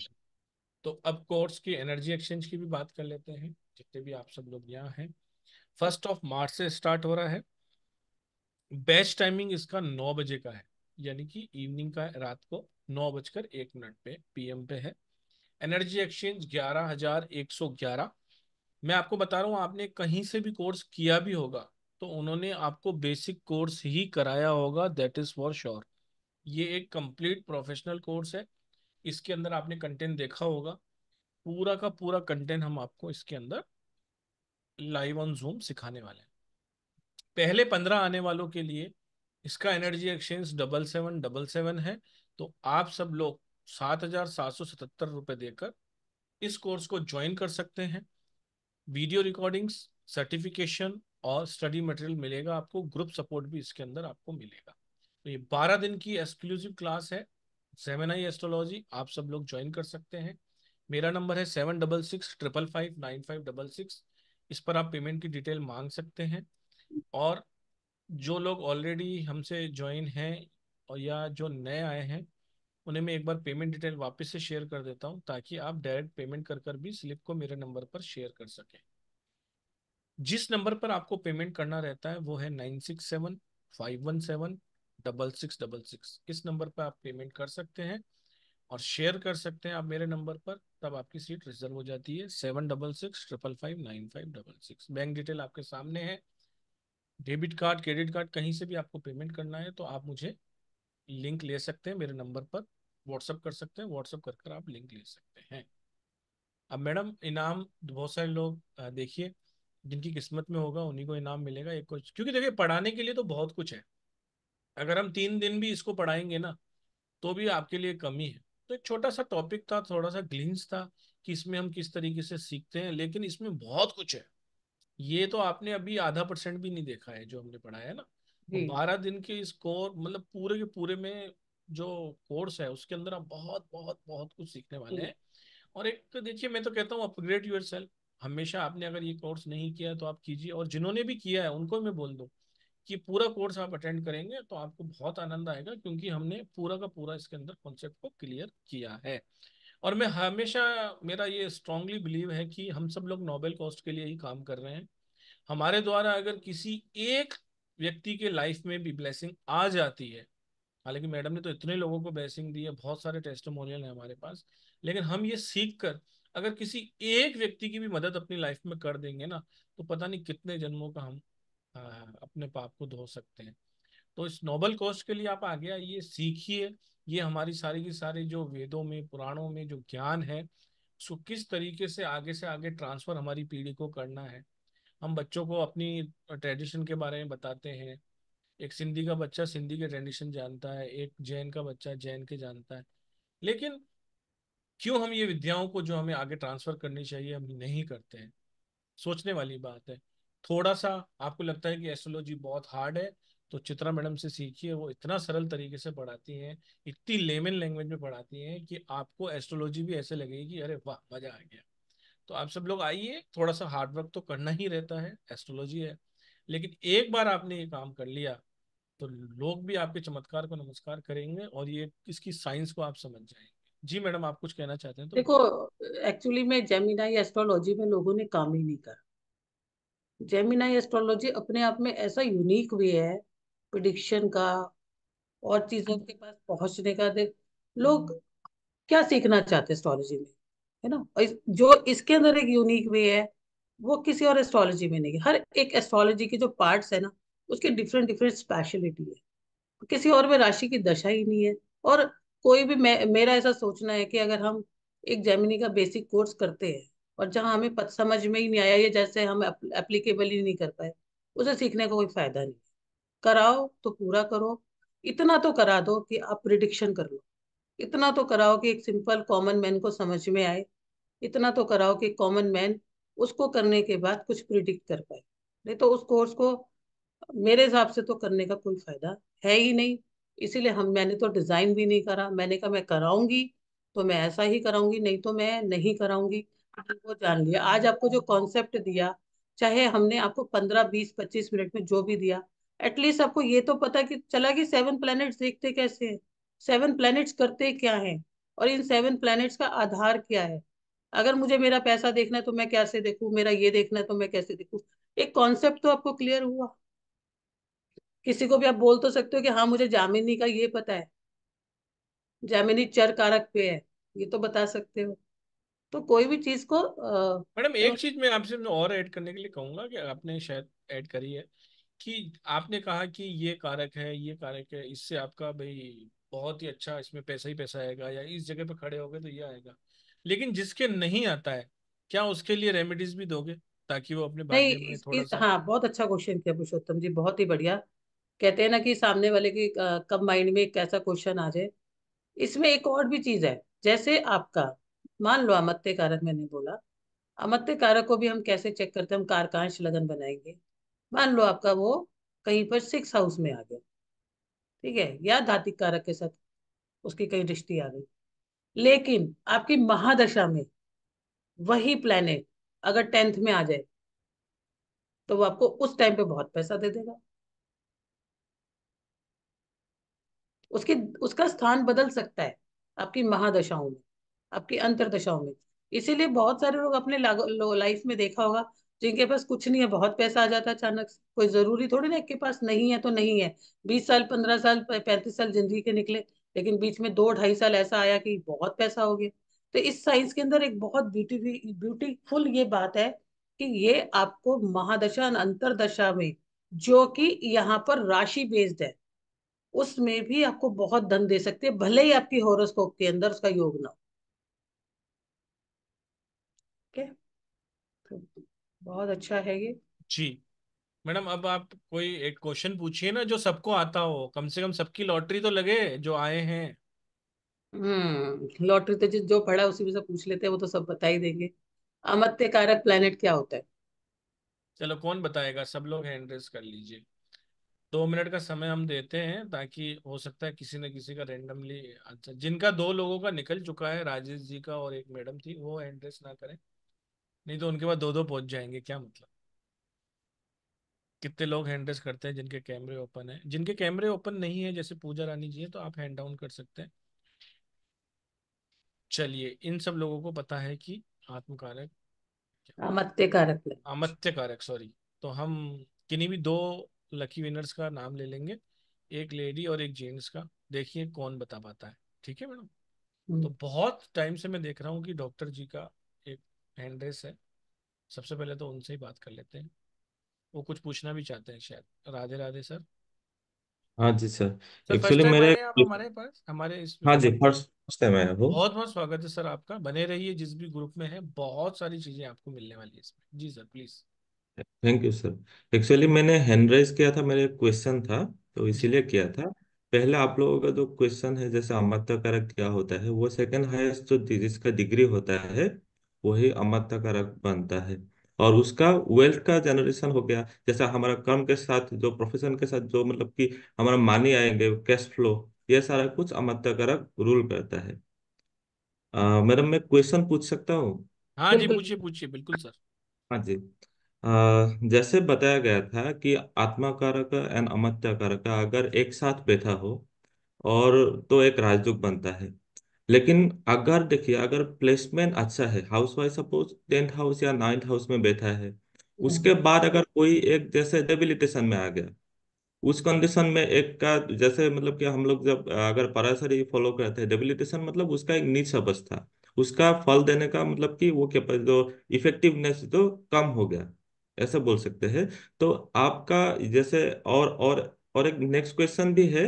तो अब कोर्स की एनर्जी एक्सचेंज की भी बात कर लेते हैं जितने भी आप सब लोग यहाँ हैं फर्स्ट ऑफ मार्च से स्टार्ट हो रहा है बेस्ट टाइमिंग इसका नौ बजे का है यानी कि इवनिंग का रात को नौ बजकर एक मिनट पे पीएम पे है एनर्जी एक्सचेंज ग्यारह हजार एक सौ ग्यारह मैं आपको बता रहा हूँ आपने कहीं से भी कोर्स किया भी होगा तो उन्होंने आपको बेसिक कोर्स ही कराया होगा दैट इज फॉर श्योर ये एक कंप्लीट प्रोफेशनल कोर्स है इसके अंदर आपने कंटेंट देखा होगा पूरा का पूरा कंटेंट हम आपको इसके अंदर लाइव ऑन जूम सिखाने वाले हैं पहले पंद्रह आने वालों के लिए इसका energy exchange double seven double seven है तो आप सब लोग सात हजार सात सौ सतहत्तर रुपये देकर इस कोर्स को ज्वाइन कर सकते हैं वीडियो रिकॉर्डिंग्स सर्टिफिकेशन और स्टडी मटेरियल मिलेगा आपको ग्रुप सपोर्ट भी इसके अंदर आपको मिलेगा तो ये बारह दिन की एक्सक्लूसिव क्लास है आई एस्ट्रोलॉजी आप सब लोग ज्वाइन कर सकते हैं मेरा नंबर है seven double six triple five nine five double six इस पर आप पेमेंट की डिटेल मांग सकते हैं और जो लोग ऑलरेडी हमसे ज्वाइन हैं और या जो नए आए हैं उन्हें मैं एक बार पेमेंट डिटेल वापस से शेयर कर देता हूं ताकि आप डायरेक्ट पेमेंट कर कर भी स्लिप को मेरे नंबर पर शेयर कर सकें जिस नंबर पर आपको पेमेंट करना रहता है वो है nine six seven five one seven double six double six इस नंबर पर आप पेमेंट कर सकते हैं और शेयर कर सकते हैं आप मेरे नंबर पर तब आपकी सीट रिजर्व हो जाती है seven double six triple five nine five double six bank detail आपके सामने है डेबिट कार्ड क्रेडिट कार्ड कहीं से भी आपको पेमेंट करना है तो आप मुझे लिंक ले सकते हैं मेरे नंबर पर व्हाट्सअप कर सकते हैं व्हाट्सअप कर कर आप लिंक ले सकते हैं अब मैडम इनाम बहुत सारे लोग देखिए जिनकी किस्मत में होगा उन्हीं को इनाम मिलेगा एक कुछ क्योंकि देखिए पढ़ाने के लिए तो बहुत कुछ है अगर हम तीन दिन भी इसको पढ़ाएंगे ना तो भी आपके लिए कमी है तो एक छोटा सा टॉपिक था थोड़ा सा ग्लिंस था कि इसमें हम किस तरीके से सीखते हैं लेकिन इसमें बहुत कुछ है ये तो आपने अभी आधा परसेंट भी नहीं देखा है जो हमने पढ़ाया है ना बारह दिन के इस कोर मतलब पूरे के पूरे में जो कोर्स है उसके अंदर आप बहुत बहुत बहुत कुछ सीखने वाले हैं और एक तो देखिए मैं तो कहता हूँ अपग्रेड योर सेल्फ हमेशा आपने अगर ये कोर्स नहीं किया तो आप कीजिए और जिन्होंने भी किया है उनको मैं बोल दूँ कि पूरा कोर्स आप अटेंड करेंगे तो आपको बहुत आनंद आएगा क्योंकि हमने पूरा का पूरा इसके अंदर कॉन्सेप्ट को क्लियर किया है और मैं हमेशा मेरा ये स्ट्रांगली बिलीव है कि हम सब लोग नोबेल कॉस्ट के लिए ही काम कर रहे हैं हमारे द्वारा अगर किसी एक व्यक्ति के लाइफ में भी ब्लेसिंग आ जाती है हालांकि मैडम ने तो इतने लोगों को ब्लेसिंग दी है बहुत सारे टेस्टमोरियल है हमारे पास लेकिन हम ये सीख कर अगर किसी एक व्यक्ति की भी मदद अपनी लाइफ में कर देंगे ना तो पता नहीं कितने जन्मों का हम अपने पाप को धो सकते हैं तो इस नोबल कोस्ट के लिए आप आगे आइए सीखिए ये हमारी सारी की सारी जो वेदों में पुराणों में जो ज्ञान है उसको किस तरीके से आगे से आगे ट्रांसफर हमारी पीढ़ी को करना है हम बच्चों को अपनी ट्रेडिशन के बारे में बताते हैं एक सिंधी का बच्चा सिंधी के ट्रेडिशन जानता है एक जैन का बच्चा जैन के जानता है लेकिन क्यों हम ये विद्याओं को जो हमें आगे ट्रांसफर करनी चाहिए हम नहीं करते हैं सोचने वाली बात है थोड़ा सा आपको लगता है कि एस्ट्रोलॉजी बहुत हार्ड है तो चित्रा मैडम से सीखिए वो इतना सरल तरीके से पढ़ाती हैं इतनी लेमन लैंग्वेज में पढ़ाती हैं कि आपको एस्ट्रोलॉजी भी ऐसे लगेगी अरे वाह मजा आ गया तो आप सब लोग आइए थोड़ा सा हार्डवर्क तो करना ही रहता है एस्ट्रोलॉजी है लेकिन एक बार आपने ये काम कर लिया तो लोग भी आपके चमत्कार को नमस्कार करेंगे और ये इसकी साइंस को आप समझ जाएंगे जी मैडम आप कुछ कहना चाहते हैं तो देखो एक्चुअली में जेमिनाई एस्ट्रोलॉजी में लोगों ने काम ही नहीं करा जेमिनाई एस्ट्रोलॉजी अपने आप में ऐसा यूनिक वे है प्रिडिक्शन का और चीजों के पास पहुंचने का देख लोग हम्म। क्या सीखना चाहते एस्ट्रोलॉजी में है ना जो इसके अंदर एक यूनिक वे है वो किसी और एस्ट्रोलॉजी में नहीं है हर एक एस्ट्रोलॉजी के जो पार्ट्स है ना उसकी डिफरेंट डिफरेंट स्पेशलिटी है किसी और में राशि की दशा ही नहीं है और कोई भी मे, मेरा ऐसा सोचना है कि अगर हम एक जैमिनी का बेसिक कोर्स करते हैं और जहाँ हमें पत समझ में ही नहीं आया ये जैसे हम एप्लीकेबल ही नहीं कर पाए उसे सीखने का को कोई फायदा नहीं कराओ तो पूरा करो इतना तो करा दो कि आप प्रिडिक्शन कर लो इतना तो कराओ कि एक सिंपल कॉमन मैन को समझ में आए इतना तो कराओ कि कॉमन मैन उसको करने के बाद कुछ प्रिडिक्ट कर पाए नहीं तो उस कोर्स को मेरे हिसाब से तो करने का कोई फायदा है ही नहीं इसीलिए हम मैंने तो डिज़ाइन भी नहीं करा मैंने कहा मैं कराऊंगी तो मैं ऐसा ही कराऊंगी नहीं तो मैं नहीं कराऊंगी वो जान लिया आज आपको जो कॉन्सेप्ट दिया चाहे हमने आपको पंद्रह बीस पच्चीस मिनट में जो भी दिया एटलीस्ट आपको ये तो पता कि चला कि सेवन प्लैनेट्स देखते कैसे हैं सेवन प्लैनेट्स करते क्या हैं और इन सेवन प्लैनेट्स का आधार क्या है अगर मुझे मेरा पैसा देखना है तो मैं कैसे देखूं मेरा ये देखना है तो मैं कैसे देखूं एक कॉन्सेप्ट तो आपको क्लियर हुआ किसी को भी आप बोल तो सकते हो कि हाँ मुझे जामिनी का ये पता है जामिनी चर कारक पे है ये तो बता सकते हो तो कोई भी चीज को मैडम एक चीज मैं आपसे और ऐड करने के लिए कहूंगा कि आपने शायद ऐड करी है कि आपने कहा कि ये कारक है ये कारक है इससे आपका भाई बहुत ही अच्छा इसमें पैसा ही पैसा आएगा या इस जगह पे खड़े हो गए तो ये आएगा लेकिन जिसके नहीं आता है क्या उसके लिए रेमेडीज भी दोगे ताकि वो अपने नहीं में इस, इस, थोड़ा सा... हाँ बहुत अच्छा क्वेश्चन किया पुरुषोत्तम जी बहुत ही बढ़िया कहते हैं ना कि सामने वाले की कम माइंड में कैसा क्वेश्चन आ जाए इसमें एक और भी चीज है जैसे आपका मान लो अमत्य कारक मैंने बोला अमत्य कारक को भी हम कैसे चेक करते हैं हम कारकांश लगन बनाएंगे मान लो आपका वो कहीं पर सिक्स हाउस में आ गया ठीक है या धातिक कारक के साथ उसकी कहीं दृष्टि आ गई लेकिन आपकी महादशा में वही प्लेनेट अगर टेंथ में आ जाए तो वो आपको उस टाइम पे बहुत पैसा दे देगा उसकी उसका स्थान बदल सकता है आपकी महादशाओं में आपकी अंतरदशाओं में इसीलिए बहुत सारे लोग अपने लाइफ में देखा होगा जिनके पास कुछ नहीं है बहुत पैसा आ जाता है अचानक कोई जरूरी थोड़ी ना के पास नहीं है तो नहीं है बीस साल पंद्रह साल पैंतीस साल जिंदगी के निकले लेकिन बीच में दो ढाई साल ऐसा आया कि बहुत पैसा हो गया तो इस साइंस के अंदर एक बहुत ब्यूटी ब्यूटीफुल ये बात है कि ये आपको महादशा अंतरदशा में जो कि यहाँ पर राशि बेस्ड है उसमें भी आपको बहुत धन दे सकते हैं भले ही आपकी होरोस्कोप के अंदर उसका योग ना हो बहुत अच्छा है ये जी मैडम अब आप कोई एक क्वेश्चन पूछिए ना जो सबको आता हो कम से कम सबकी लॉटरी तो लगे जो आए हैं हम्म लॉटरी तो जो पढ़ा उसी में से पूछ लेते हैं वो तो सब बता ही देंगे अमत्य कारक प्लेनेट क्या होता है चलो कौन बताएगा सब लोग हैंड्रेस कर लीजिए दो मिनट का समय हम देते हैं ताकि हो सकता है किसी न किसी का रेंडमली अच्छा जिनका दो लोगों का निकल चुका है राजेश जी का और एक मैडम थी वो हैंड ना करें नहीं तो उनके पास दो दो पहुंच जाएंगे क्या मतलब कितने लोग हैंडल्स करते हैं जिनके कैमरे ओपन है जिनके कैमरे ओपन नहीं है जैसे पूजा रानी जी है तो आप हैंड डाउन कर सकते हैं चलिए इन सब लोगों को पता है कि आत्मकारक अमत्य कारक सॉरी तो हम किन्हीं भी दो लकी विनर्स का नाम ले लेंगे एक लेडी और एक जेंट्स का देखिए कौन बता पाता है ठीक है मैडम हम्म। तो बहुत टाइम से मैं देख रहा हूँ कि डॉक्टर जी का एंड्रेस है सबसे पहले तो उनसे ही बात कर लेते हैं वो कुछ पूछना भी चाहते हैं शायद राधे राधे सर हाँ जी sir sir first actually time मेरे आए आप हमारे पास हमारे इस हाँ जी फर्स्ट फर्स्ट टाइम आया हूँ बहुत बहुत स्वागत है सर आपका बने रहिए जिस भी ग्रुप में है बहुत सारी चीजें आपको मिलने वाली है इसमें जी sir please thank you sir actually मैंने हैंड रेज किया था मेरे क्वेश्चन था तो इसीलिए किया था पहले आप लोगों का जो क्वेश्चन है जैसे अमात्य कारक क्या होता है वो सेकंड हाईएस्ट जो जिसका डिग्री होता है वही अमरता का रक्त बनता है और उसका वेल्थ का जनरेशन हो गया जैसा हमारा कर्म के साथ जो प्रोफेशन के साथ जो मतलब कि हमारा मानी आएंगे कैश फ्लो ये सारा कुछ रक्त रूल करता है मैडम मैं क्वेश्चन पूछ सकता हूँ हाँ जी पूछिए पूछिए बिल्कुल सर हाँ जी आ, जैसे बताया गया था कि आत्मा कारक एंड कारक अगर एक साथ बैठा हो और तो एक राजदूत बनता है लेकिन अगर देखिए अगर प्लेसमेंट अच्छा है house wise suppose tenth house या नाइन्थ हाउस में बैठा है उसके हम्म। बाद अगर कोई एक जैसे डेबिलिटेशन में आ गया उस कंडीशन में एक का जैसे मतलब कि हम लोग जब अगर पराशरी फॉलो करते हैं डेबिलिटेशन मतलब उसका एक नीच अवस्था उसका फल देने का मतलब कि वो क्या जो इफेक्टिवनेस जो कम हो गया ऐसा बोल सकते हैं तो आपका जैसे और और और एक नेक्स्ट क्वेश्चन भी है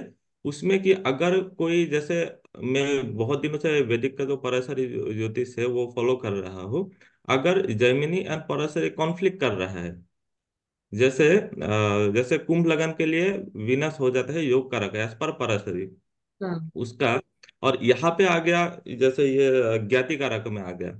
उसमें कि अगर कोई जैसे मैं बहुत दिनों से वैदिक का जो पराशरी ज्योतिष है वो फॉलो कर रहा हूँ अगर जैमिनी एंड पराशरी कॉन्फ्लिक्ट कर रहा है जैसे जैसे कुंभ लगन के लिए विनस हो जाता है योग कारक एज पर पराशरी हाँ। उसका और यहाँ पे आ गया जैसे ये ज्ञाति कारक में आ गया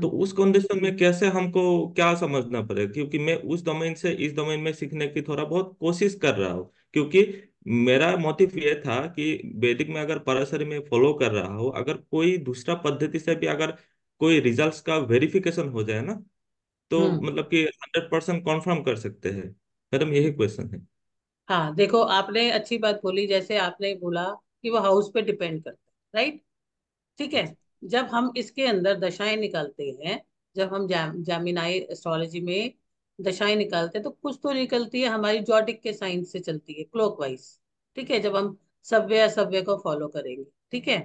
तो हाँ। उस कंडीशन में कैसे हमको क्या समझना पड़ेगा क्योंकि मैं उस डोमेन से इस डोमेन में सीखने की थोड़ा बहुत कोशिश कर रहा हूँ क्योंकि मेरा मोटिव यह था कि वैदिक में अगर पराशर में फॉलो कर रहा हो अगर कोई दूसरा पद्धति से भी अगर कोई रिजल्ट्स का वेरिफिकेशन हो जाए ना तो हम्म। मतलब कि हंड्रेड परसेंट कॉन्फर्म कर सकते हैं मैडम यही क्वेश्चन है हाँ देखो आपने अच्छी बात बोली जैसे आपने बोला कि वो हाउस पे डिपेंड करता है राइट ठीक है जब हम इसके अंदर दशाएं निकालते हैं जब हम जा, जामिनाई एस्ट्रोलॉजी में दशाएं निकालते हैं तो कुछ तो निकलती है हमारी जॉटिक के साइन से चलती है क्लोकवाइज ठीक है जब हम सव्य असव्य को फॉलो करेंगे ठीक है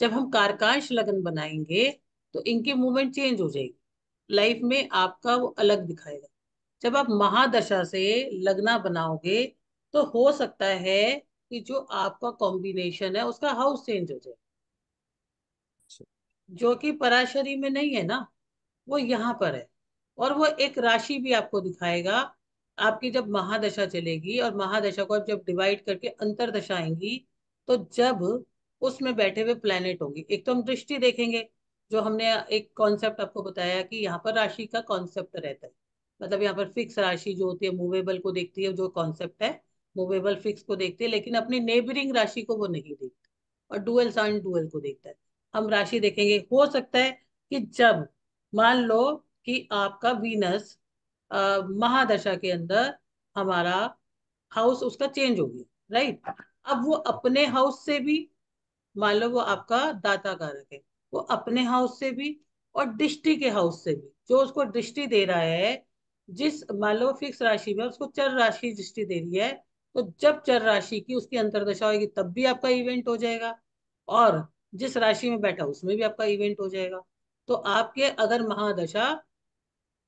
जब हम कारकांश लगन बनाएंगे तो इनकी मूवमेंट चेंज हो जाएगी लाइफ में आपका वो अलग दिखाएगा जब आप महादशा से लगना बनाओगे तो हो सकता है कि जो आपका कॉम्बिनेशन है उसका हाउस चेंज हो जाए अच्छा। जो कि पराशरी में नहीं है ना वो यहाँ पर है और वो एक राशि भी आपको दिखाएगा आपकी जब महादशा चलेगी और महादशा को आप जब डिवाइड करके अंतरदशा आएंगी तो जब उसमें बैठे हुए प्लेनेट होंगे एक तो हम दृष्टि देखेंगे जो हमने एक कॉन्सेप्ट आपको बताया कि यहाँ पर राशि का कॉन्सेप्ट रहता है मतलब यहाँ पर फिक्स राशि जो होती है मूवेबल को देखती है जो कॉन्सेप्ट है मूवेबल फिक्स को देखती है लेकिन अपनी नेबरिंग राशि को वो नहीं देखती और डुअल साइन डुअल को देखता है हम राशि देखेंगे हो सकता है कि जब मान लो कि आपका वीनस महादशा के अंदर हमारा हाउस उसका चेंज हो गया राइट अब वो अपने हाउस से भी मान लो वो आपका दाता कारक है वो अपने हाउस से भी और दृष्टि के हाउस से भी जो उसको दृष्टि दे रहा है जिस मान लो फिक्स राशि में उसको चर राशि दृष्टि दे रही है तो जब चर राशि की उसकी अंतरदशा होगी तब भी आपका इवेंट हो जाएगा और जिस राशि में बैठा उसमें भी आपका इवेंट हो जाएगा तो आपके अगर महादशा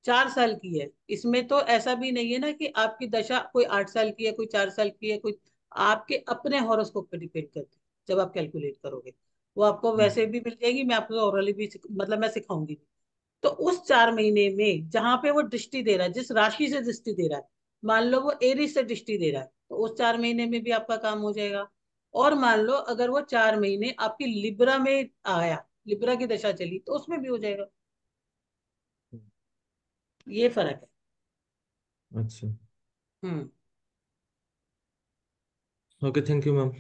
चार साल की है इसमें तो ऐसा भी नहीं है ना कि आपकी दशा कोई आठ साल की है कोई चार साल की है कोई आपके अपने हॉरोस्कोप पर डिपेंड करते जब आप कैलकुलेट करोगे वो आपको हम्म। वैसे भी मिल जाएगी मैं आपको ओरली भी मतलब मैं सिखाऊंगी तो उस चार महीने में जहां पे वो दृष्टि दे रहा है जिस राशि से दृष्टि दे रहा है मान लो वो एरिस से दृष्टि दे रहा है तो उस चार महीने में भी आपका काम हो जाएगा और मान लो अगर वो चार महीने आपकी लिब्रा में आया लिब्रा की दशा चली तो उसमें भी हो जाएगा ये फर्क है अच्छा hmm okay thank you ma'am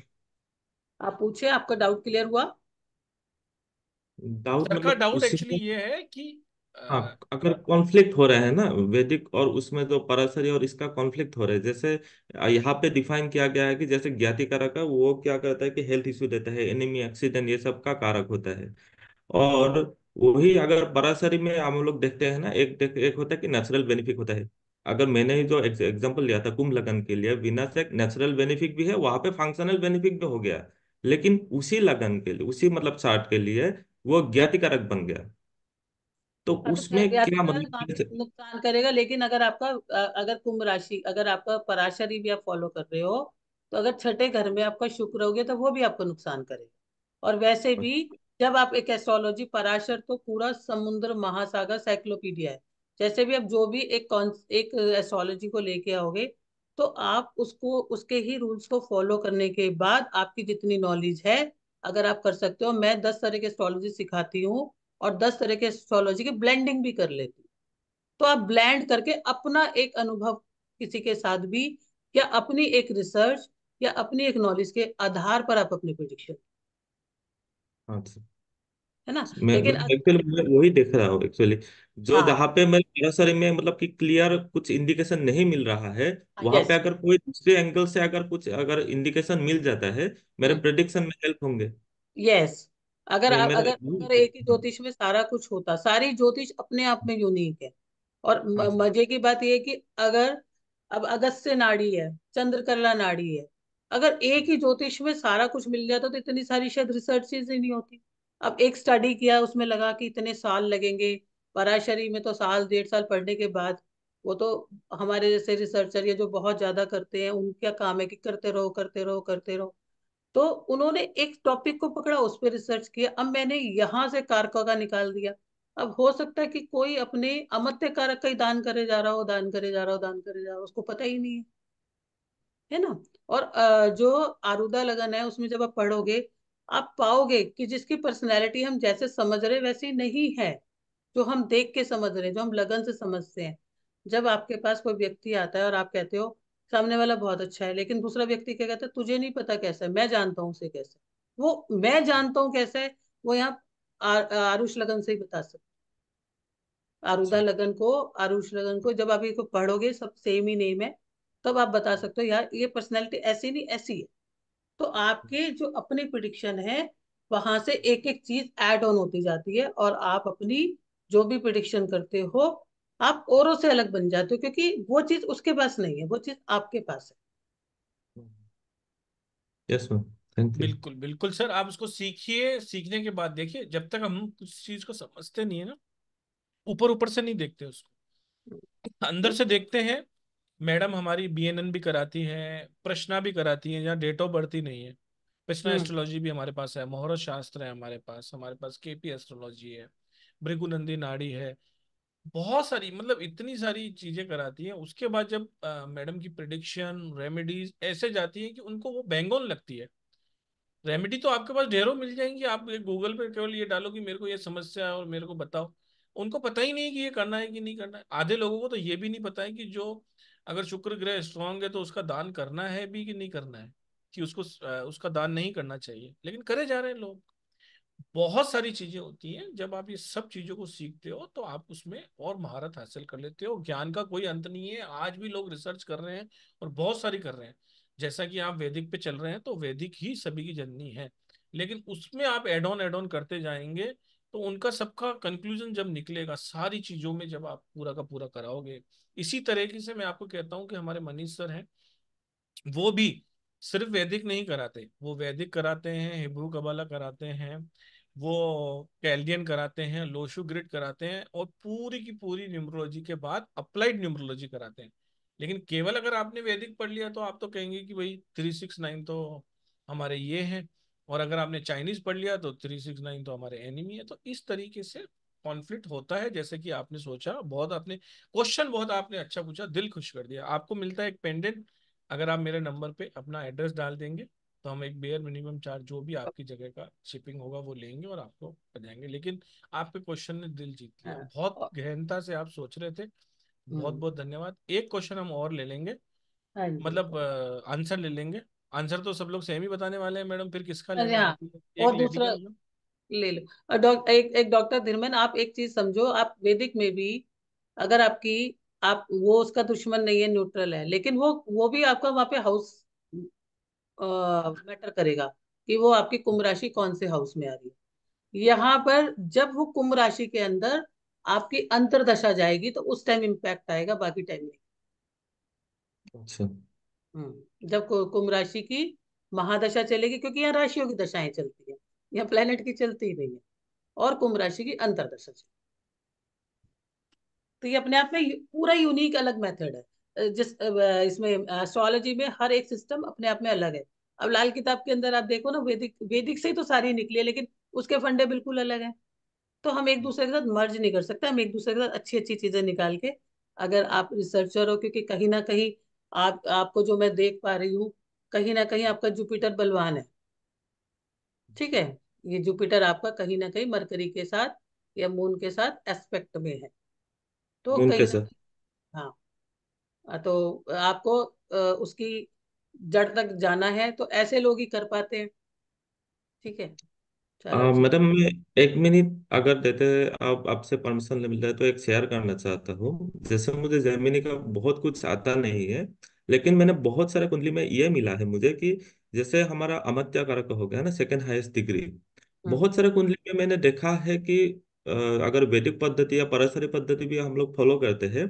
आप पूछे आपका डाउट क्लियर हुआ डाउट मतलब डाउट एक्चुअली ये है कि हाँ अगर कॉन्फ्लिक्ट हो रहा है ना वैदिक और उसमें तो परासरी और इसका कॉन्फ्लिक्ट हो रहा है जैसे यहाँ पे डिफाइन किया गया है कि जैसे ज्ञाति कारक है वो क्या करता है कि हेल्थ इश्यू देता है एनिमी एक्सीडेंट ये सब का कारक होता है और वही अगर बरासरी में हम लोग देखते हैं ना एक देख, एक होता है कि नेचुरल बेनिफिट होता है अगर मैंने ही जो एग्जांपल लिया था कुंभ लगन के लिए बिना से नेचुरल बेनिफिट भी है वहां पे फंक्शनल बेनिफिट भी हो गया लेकिन उसी लगन के लिए उसी मतलब चार्ट के लिए वो ज्ञातिकारक बन गया तो, हाँ, तो उसमें क्या मतलब नुकसान करेगा लेकिन अगर आपका अगर कुंभ राशि अगर आपका पराशरी भी आप फॉलो कर रहे हो तो अगर छठे घर में आपका शुक्र हो गया तो वो भी आपको नुकसान करेगा और वैसे भी जब आप एक एस्ट्रोलॉजी पराशर तो पूरा समुद्र महासागर साइक्लोपीडिया है जैसे भी आप जो भी एक एक एस्ट्रोलॉजी को लेके आओगे तो आप उसको उसके ही रूल्स को फॉलो करने के बाद आपकी जितनी नॉलेज है अगर आप कर सकते हो मैं दस तरह के एस्ट्रोलॉजी सिखाती हूँ और दस तरह के एस्ट्रोलॉजी की ब्लेंडिंग भी कर लेती हूँ तो आप ब्लेंड करके अपना एक अनुभव किसी के साथ भी या अपनी एक रिसर्च या अपनी एक नॉलेज के आधार पर आप अपनी हाँ अच्छा है ना मैं लेकिन एक्चुअली मैं वही देख रहा हूँ एक्चुअली जो हाँ जहाँ पे मैं सर में मतलब कि क्लियर कुछ इंडिकेशन नहीं मिल रहा है हाँ, वहां पे यस अगर कोई दूसरे एंगल से अगर कुछ अगर इंडिकेशन मिल जाता है मेरे प्रेडिक्शन हाँ। में हेल्प होंगे यस अगर मे- आप मेरे अगर अगर एक ही ज्योतिष में सारा कुछ होता सारी ज्योतिष अपने आप में यूनिक है और हाँ, मजे की बात यह कि अगर अब अगस्त्य नाड़ी है चंद्रकला नाड़ी है अगर एक ही ज्योतिष में सारा कुछ मिल जाता तो इतनी सारी शायद रिसर्चेज ही नहीं होती अब एक स्टडी किया उसमें लगा कि इतने साल लगेंगे पराशरी में तो साल डेढ़ साल पढ़ने के बाद वो तो हमारे जैसे रिसर्चर या जो बहुत ज्यादा करते हैं उनका काम है कि करते रहो करते रहो करते रहो तो उन्होंने एक टॉपिक को पकड़ा उस पर रिसर्च किया अब मैंने यहाँ से कारकों का निकाल दिया अब हो सकता है कि कोई अपने अमत्य कारक का ही दान करे जा रहा हो दान करे जा रहा हो दान करे जा रहा हो उसको पता ही नहीं है है ना और जो आरुदा लगन है उसमें जब आप पढ़ोगे आप पाओगे कि जिसकी पर्सनैलिटी हम जैसे समझ रहे वैसी नहीं है जो हम देख के समझ रहे हैं जो हम लगन से समझते हैं जब आपके पास कोई व्यक्ति आता है और आप कहते हो सामने वाला बहुत अच्छा है लेकिन दूसरा व्यक्ति क्या कहता है तुझे नहीं पता कैसा है मैं जानता हूँ उसे कैसे वो मैं जानता हूँ कैसा है वो यहाँ आरुष लगन से ही बता सकते आरुदा अच्छा। लगन को आरुष लगन को जब आप ये पढ़ोगे सब सेम ही नेम है तब आप बता सकते हो यार ये पर्सनैलिटी ऐसी नहीं ऐसी है तो आपके जो अपने प्रिडिक्शन है वहां से एक एक चीज एड ऑन होती जाती है और आप अपनी जो भी प्रिडिक्शन करते हो आप औरों से अलग बन जाते हो क्योंकि वो चीज उसके पास नहीं है वो चीज आपके पास है यस yes, बिल्कुल बिल्कुल सर आप उसको सीखिए सीखने के बाद देखिए जब तक हम उस चीज को समझते नहीं है ना ऊपर ऊपर से नहीं देखते उसको अंदर से देखते हैं मैडम हमारी बीएनएन भी कराती हैं प्रश्ना भी कराती हैं जहाँ डेट ऑफ बर्थ ही नहीं है प्रश्ना एस्ट्रोलॉजी हम्म। भी हमारे पास है मोहर शास्त्र है हमारे पास हमारे पास केपी एस्ट्रोलॉजी है भृगुनंदी नाड़ी है बहुत सारी मतलब इतनी सारी चीजें कराती हैं उसके बाद जब मैडम की प्रिडिक्शन रेमेडीज ऐसे जाती है कि उनको वो बैंगोन लगती है रेमेडी तो आपके पास ढेरों मिल जाएंगी आप गूगल पे केवल ये डालो कि मेरे को ये समस्या है और मेरे को बताओ उनको पता ही नहीं कि ये करना है कि नहीं करना है आधे लोगों को तो ये भी नहीं पता है कि जो अगर शुक्र ग्रह स्ट्रांग है तो उसका दान करना है भी कि नहीं करना है कि उसको उसका दान नहीं करना चाहिए लेकिन करे जा रहे हैं लोग बहुत सारी चीजें होती हैं जब आप ये सब चीजों को सीखते हो तो आप उसमें और महारत हासिल कर लेते हो ज्ञान का कोई अंत नहीं है आज भी लोग रिसर्च कर रहे हैं और बहुत सारी कर रहे हैं जैसा कि आप वैदिक पे चल रहे हैं तो वैदिक ही सभी की जननी है लेकिन उसमें आप एड ऑन एड ऑन करते जाएंगे तो उनका सबका कंक्लूजन जब निकलेगा सारी चीजों में जब आप पूरा का पूरा कराओगे इसी तरीके से मैं आपको कहता हूँ कि हमारे मनीष सर हैं वो भी सिर्फ वैदिक नहीं कराते वो वैदिक कराते हैं हिब्रू कबाला कराते हैं वो कैल्डियन कराते हैं लोशु ग्रिड कराते हैं और पूरी की पूरी न्यूमरोलॉजी के बाद अप्लाइड न्यूमरोलॉजी कराते हैं लेकिन केवल अगर आपने वैदिक पढ़ लिया तो आप तो कहेंगे कि भाई थ्री सिक्स नाइन तो हमारे ये हैं और अगर आपने चाइनीज पढ़ लिया तो थ्री सिक्स नाइन तो हमारे एनिमी है तो इस तरीके से कॉन्फ्लिक्ट होता है जैसे कि आपने सोचा बहुत आपने क्वेश्चन बहुत आपने अच्छा पूछा दिल खुश कर दिया आपको मिलता है एक पेंडेंट अगर आप मेरे नंबर पे अपना एड्रेस डाल देंगे तो हम एक बेयर मिनिमम चार्ज जो भी आपकी जगह का शिपिंग होगा वो लेंगे और आपको बताएंगे लेकिन आपके क्वेश्चन ने दिल जीत लिया हाँ। बहुत गहनता से आप सोच रहे थे बहुत हम्म। बहुत धन्यवाद एक क्वेश्चन हम और ले लेंगे हाँ मतलब आंसर ले लेंगे आंसर तो सब लोग सेम ही बताने वाले हैं मैडम फिर किसका ले और हाँ, दूसरा ले लो एक एक डॉक्टर धीरमन आप एक चीज समझो आप वैदिक में भी अगर आपकी आप वो उसका दुश्मन नहीं है न्यूट्रल है लेकिन वो वो भी आपका वहां पे हाउस मैटर करेगा कि वो आपकी कुंभ राशि कौन से हाउस में आ रही है यहाँ पर जब वो कुंभ राशि के अंदर आपकी अंतरदशा जाएगी तो उस टाइम इम्पैक्ट आएगा बाकी टाइम नहीं अच्छा हम्म। जब कुंभ राशि की महादशा चलेगी क्योंकि यहाँ राशियों की दशाएं चलती है यहाँ प्लेनेट की चलती ही नहीं है और कुंभ राशि की अंतरदशा चलती तो ये अपने आप में पूरा यूनिक अलग मेथड है जिस इसमें एस्ट्रोलॉजी में हर एक सिस्टम अपने आप में अलग है अब लाल किताब के अंदर आप देखो ना वैदिक वैदिक से ही तो सारी निकली है लेकिन उसके फंडे बिल्कुल अलग है तो हम एक दूसरे के साथ मर्ज नहीं कर सकते हम एक दूसरे के साथ अच्छी अच्छी चीजें निकाल के अगर आप रिसर्चर हो क्योंकि कहीं ना कहीं आप आपको जो मैं देख पा रही हूँ कहीं ना कहीं आपका जुपिटर बलवान है ठीक है ये जुपिटर आपका कहीं ना कहीं मरकरी के साथ या मून के साथ एस्पेक्ट में है तो मून के साथ हाँ तो आपको उसकी जड़ तक जाना है तो ऐसे लोग ही कर पाते हैं ठीक है चलो ठीक अच्छा। मैडम मतलब मैं एक मिनट अगर देते आप आपसे परमिशन मिल मिलता है तो एक शेयर करना चाहता हूँ जैसे मुझे जर्मनी का बहुत कुछ आता नहीं है लेकिन मैंने बहुत सारे कुंडली में ये मिला है मुझे कि जैसे हमारा अमर्त्य कारक हो गया ना सेकंड हाईएस्ट डिग्री बहुत सारे कुंडली में मैंने देखा है कि अगर वैदिक पद्धति या पराशरी पद्धति भी हम लोग फॉलो करते हैं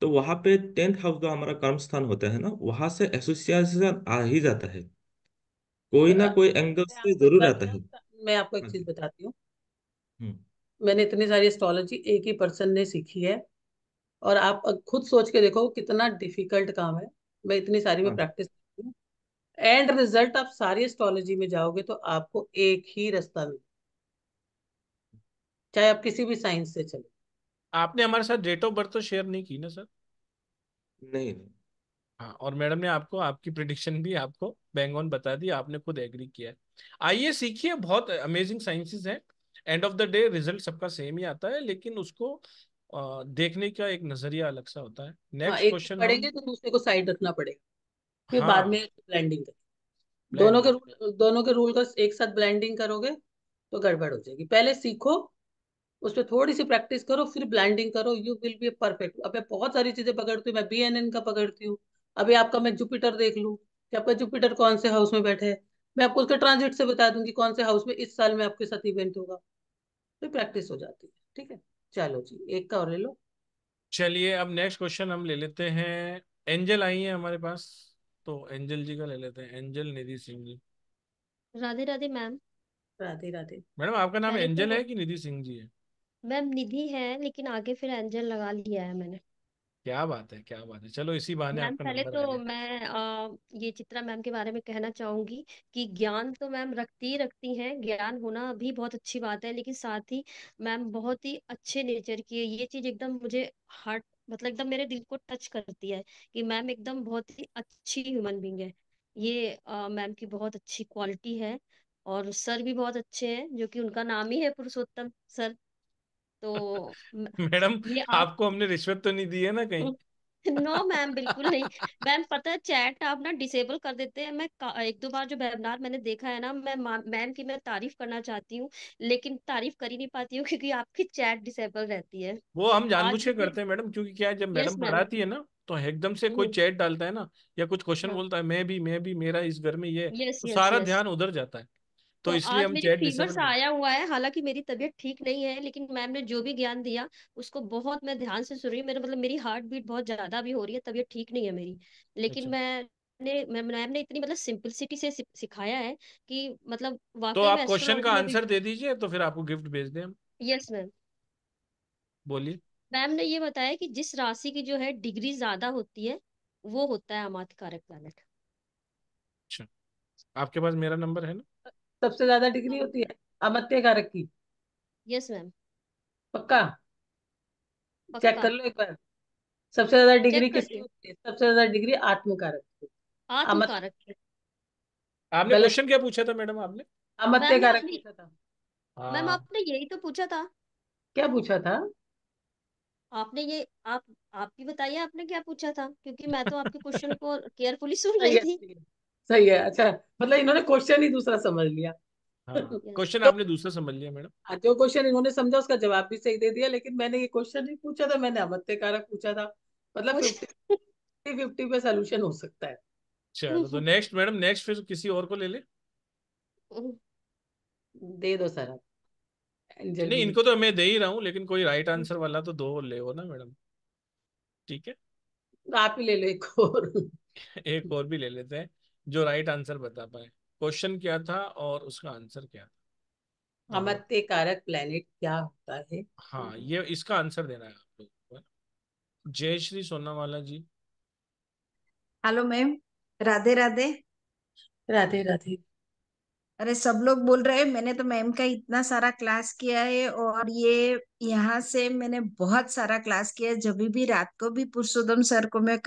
तो वहां पे टेंथ हाउस जो हमारा कर्म स्थान होता है ना वहां से एसोसिएशन आ ही जाता है कोई ना अच्छा, कोई एंगल से जरूर आता है मैं आपको एक हम्म। चीज बताती हूँ हम्म। मैंने इतनी सारी एस्ट्रोलॉजी एक ही पर्सन ने सीखी है और आप खुद सोच के देखो कितना डिफिकल्ट काम है मैं इतनी सारी में प्रैक्टिस एंड रिजल्ट आप सारी एस्ट्रोलॉजी में जाओगे तो आपको एक ही रास्ता मिले चाहे आप किसी भी साइंस से चले आपने हमारे साथ डेट ऑफ बर्थ तो शेयर नहीं की ना सर नहीं नहीं हाँ और मैडम ने आपको आपकी प्रिडिक्शन भी आपको बैंग ऑन बता दी आपने खुद एग्री किया आइए सीखिए बहुत अमेजिंग साइंसेस हैं end of the day result सबका सेम ही आता है लेकिन उसको आ, देखने का एक नजरिया अलग सा होता है नेक्स्ट हाँ, क्वेश्चन पढ़ेंगे तो दूसरे को साइड रखना पड़ेगा फिर हाँ, बाद में ब्लेंडिंग करें दोनों के रूल दोनों के रूल का एक साथ ब्लेंडिंग करोगे तो गड़बड़ हो जाएगी पहले सीखो उस पर थोड़ी सी प्रैक्टिस करो फिर ब्लेंडिंग करो यू विल बी परफेक्ट अब मैं बहुत सारी चीजें पकड़ती हूँ मैं बी एन एन का पकड़ती हूँ अभी आपका मैं जुपिटर देख लूँ कि आपका जुपिटर कौन से हाउस में बैठे है मैं आपको उसके ट्रांजिट से बता दूंगी कौन से हाउस में इस साल में आपके साथ इवेंट होगा तो प्रैक्टिस हो जाती है ठीक है चलो जी एक का और ले लो चलिए अब नेक्स्ट क्वेश्चन हम ले लेते हैं एंजल आई है हमारे पास तो एंजल जी का ले लेते हैं Angel Nidhi Singh ji Radhe Radhe ma'am Radhe Radhe madam आपका नाम एंजल है कि निधि सिंह जी है मैम निधि है लेकिन आगे फिर एंजल लगा लिया है मैंने क्या बात है क्या बात है चलो इसी बहाने मैम आपका पहले नंबर तो जाएगा मैं आ, ये चित्रा मैम के बारे में कहना चाहूंगी कि ज्ञान तो मैम रखती ही रखती हैं ज्ञान होना भी बहुत अच्छी बात है लेकिन साथ ही मैम बहुत ही अच्छे नेचर की है ये चीज एकदम मुझे हार्ट मतलब एकदम मेरे दिल को टच करती है कि मैम एकदम बहुत ही अच्छी ह्यूमन बींग है ये मैम की बहुत अच्छी क्वालिटी है और सर भी बहुत अच्छे हैं जो कि उनका नाम ही है पुरुषोत्तम सर तो <laughs> मैडम आप... आपको हमने रिश्वत तो नहीं दी है ना कहीं <laughs> नो मैम बिल्कुल नहीं मैम पता है चैट आप ना डिसेबल कर देते हैं मैं एक दो बार जो वेबिनार मैंने देखा है ना मैं मैम की मैं तारीफ करना चाहती हूँ लेकिन तारीफ कर ही नहीं पाती हूँ <laughs> क्योंकि आपकी चैट डिसेबल रहती है वो हम जानबूझ के करते हैं मैडम क्योंकि क्या है जब मैडम पढ़ाती है ना तो एकदम से कोई हम्म। चैट डालता है ना या कुछ क्वेश्चन हाँ। बोलता है मैं भी मैं भी मेरा इस घर में ये तो सारा ध्यान उधर जाता है तो, तो इसलिए हम चैट फीवर से आया हुआ है हालांकि मेरी तबीयत ठीक नहीं है लेकिन मैम ने जो भी ज्ञान दिया उसको बहुत मैं ध्यान से सुन रही हूँ मेरा मतलब मेरी हार्ट बीट बहुत ज्यादा भी हो रही है तबीयत ठीक नहीं है मेरी लेकिन अच्छा। मैं ने मैम ने इतनी मतलब सिंपलिसिटी से सिखाया है कि मतलब तो वाकई तो आप क्वेश्चन का आंसर दे दीजिए तो फिर आपको गिफ्ट भेज दें हम यस मैम बोलिए मैम ने ये बताया कि जिस राशि की जो है डिग्री ज्यादा होती है वो होता है अमात कारक प्लैनेट अच्छा आपके पास मेरा नंबर है ना सबसे ज्यादा तो डिग्री होती है अमत्य कारक की यस मैम पक्का चेक कर लो एक बार सबसे ज्यादा डिग्री किसकी होती है सबसे ज्यादा डिग्री आत्मकारक की आत्मकारक आपने क्वेश्चन क्या पूछा था मैडम आपने अमत्य कारक पूछा था मैम हाँ। आपने यही तो पूछा था क्या पूछा था आपने ये आप आप भी बताइए आपने क्या पूछा था क्योंकि मैं तो आपके क्वेश्चन <laughs> को केयरफुली सुन तो रही थी सही है अच्छा मतलब इन्होंने क्वेश्चन ही दूसरा समझ लिया क्वेश्चन हाँ, हाँ। तो, आपने दूसरा समझ लिया मैडम हाँ, जो क्वेश्चन इन्होंने समझा उसका जवाब भी सही दे दिया लेकिन मैंने ये क्वेश्चन नहीं पूछा था मैंने अमत्य कारक पूछा था मतलब फिफ्टी अच्छा। फिफ्टी पे सोल्यूशन हो सकता है चलो तो नेक्स्ट <laughs> मैडम नेक्स्ट फिर किसी और को ले ले दे दो सर नहीं इनको तो मैं दे ही रहा हूँ लेकिन कोई राइट आंसर वाला तो दो ले हो ना मैडम ठीक है आप ही ले लो एक और <laughs> एक और भी ले लेते हैं जो राइट आंसर बता पाए क्वेश्चन क्या था और उसका आंसर क्या था अमत्य कारक प्लेनेट क्या होता है हाँ ये इसका आंसर देना है आप लोगों को जय श्री सोनावाला जी हेलो मैम राधे राधे राधे राधे अरे सब लोग बोल रहे हैं मैंने तो मैम का इतना सारा क्लास किया है और ये यहाँ से मैंने बहुत सारा क्लास किया है जब भी रात को भी पुरुषोत्तम सर को मैं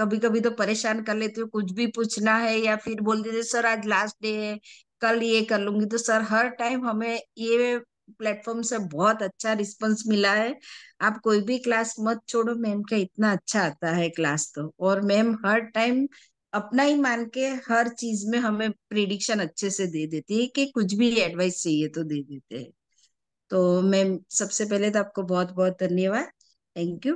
कभी कभी तो परेशान कर लेती हूँ कुछ भी पूछना है या फिर बोल देते सर आज लास्ट डे है कल ये कर लूंगी तो सर हर टाइम हमें ये प्लेटफॉर्म से बहुत अच्छा रिस्पॉन्स मिला है आप कोई भी क्लास मत छोड़ो मैम का इतना अच्छा आता है क्लास तो और मैम हर टाइम अपना ही मान के हर चीज में हमें प्रिडिक्शन अच्छे से दे देती है कि कुछ भी एडवाइस चाहिए तो दे देते हैं तो मैम सबसे पहले तो आपको बहुत बहुत धन्यवाद थैंक यू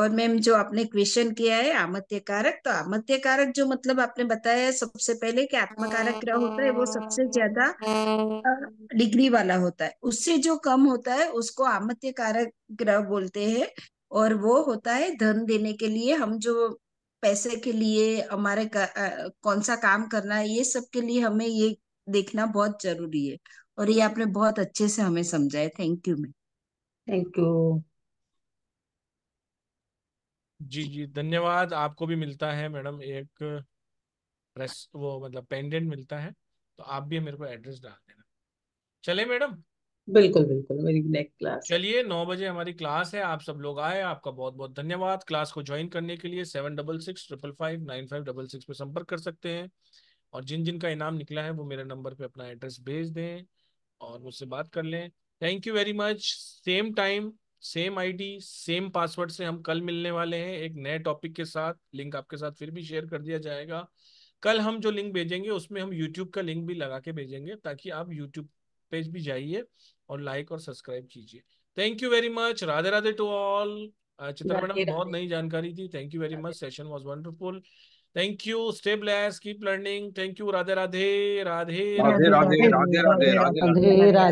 और मैम जो आपने क्वेश्चन किया है आमत्य कारक तो आमत्य कारक जो मतलब आपने बताया सबसे पहले कि आत्मकारक क्या होता है वो सबसे ज्यादा डिग्री वाला होता है उससे जो कम होता है उसको आमत्य कारक ग्रह बोलते हैं और वो होता है धन देने के लिए हम जो पैसे के लिए हमारे कौन सा काम करना है ये सब के लिए हमें ये देखना बहुत जरूरी है और ये आपने बहुत अच्छे से हमें समझाया thank you ma'am thank you जी जी धन्यवाद आपको भी मिलता है मैडम एक प्रेस वो मतलब पेंडेंट मिलता है तो आप भी मेरे को एड्रेस डाल देना चले मैडम बिल्कुल बिल्कुल मेरी नेक्स्ट क्लास चलिए नौ बजे हमारी क्लास है आप सब लोग आए आपका बहुत बहुत धन्यवाद क्लास को ज्वाइन करने के लिए seven double six triple five nine five double six पे संपर्क कर सकते हैं और जिन जिन का इनाम निकला है वो मेरे नंबर पे अपना एड्रेस भेज दें और मुझसे बात कर लें thank you very much same time same ID same password से हम कल मिलने वाले हैं एक नए टॉपिक के साथ लिंक आपके साथ फिर भी शेयर कर दिया जाएगा कल हम जो लिंक भेजेंगे उसमें हम यूट्यूब का लिंक भी लगा के भेजेंगे ताकि आप यूट्यूब पेज भी जाइए और लाइक और सब्सक्राइब कीजिए thank you very much Radhe Radhe to all Chitra madam बहुत नई जानकारी थी thank you very much session was wonderful thank you stay bless keep learning thank you Radhe Radhe Radhe Radhe Radhe Radhe Radhe Radhe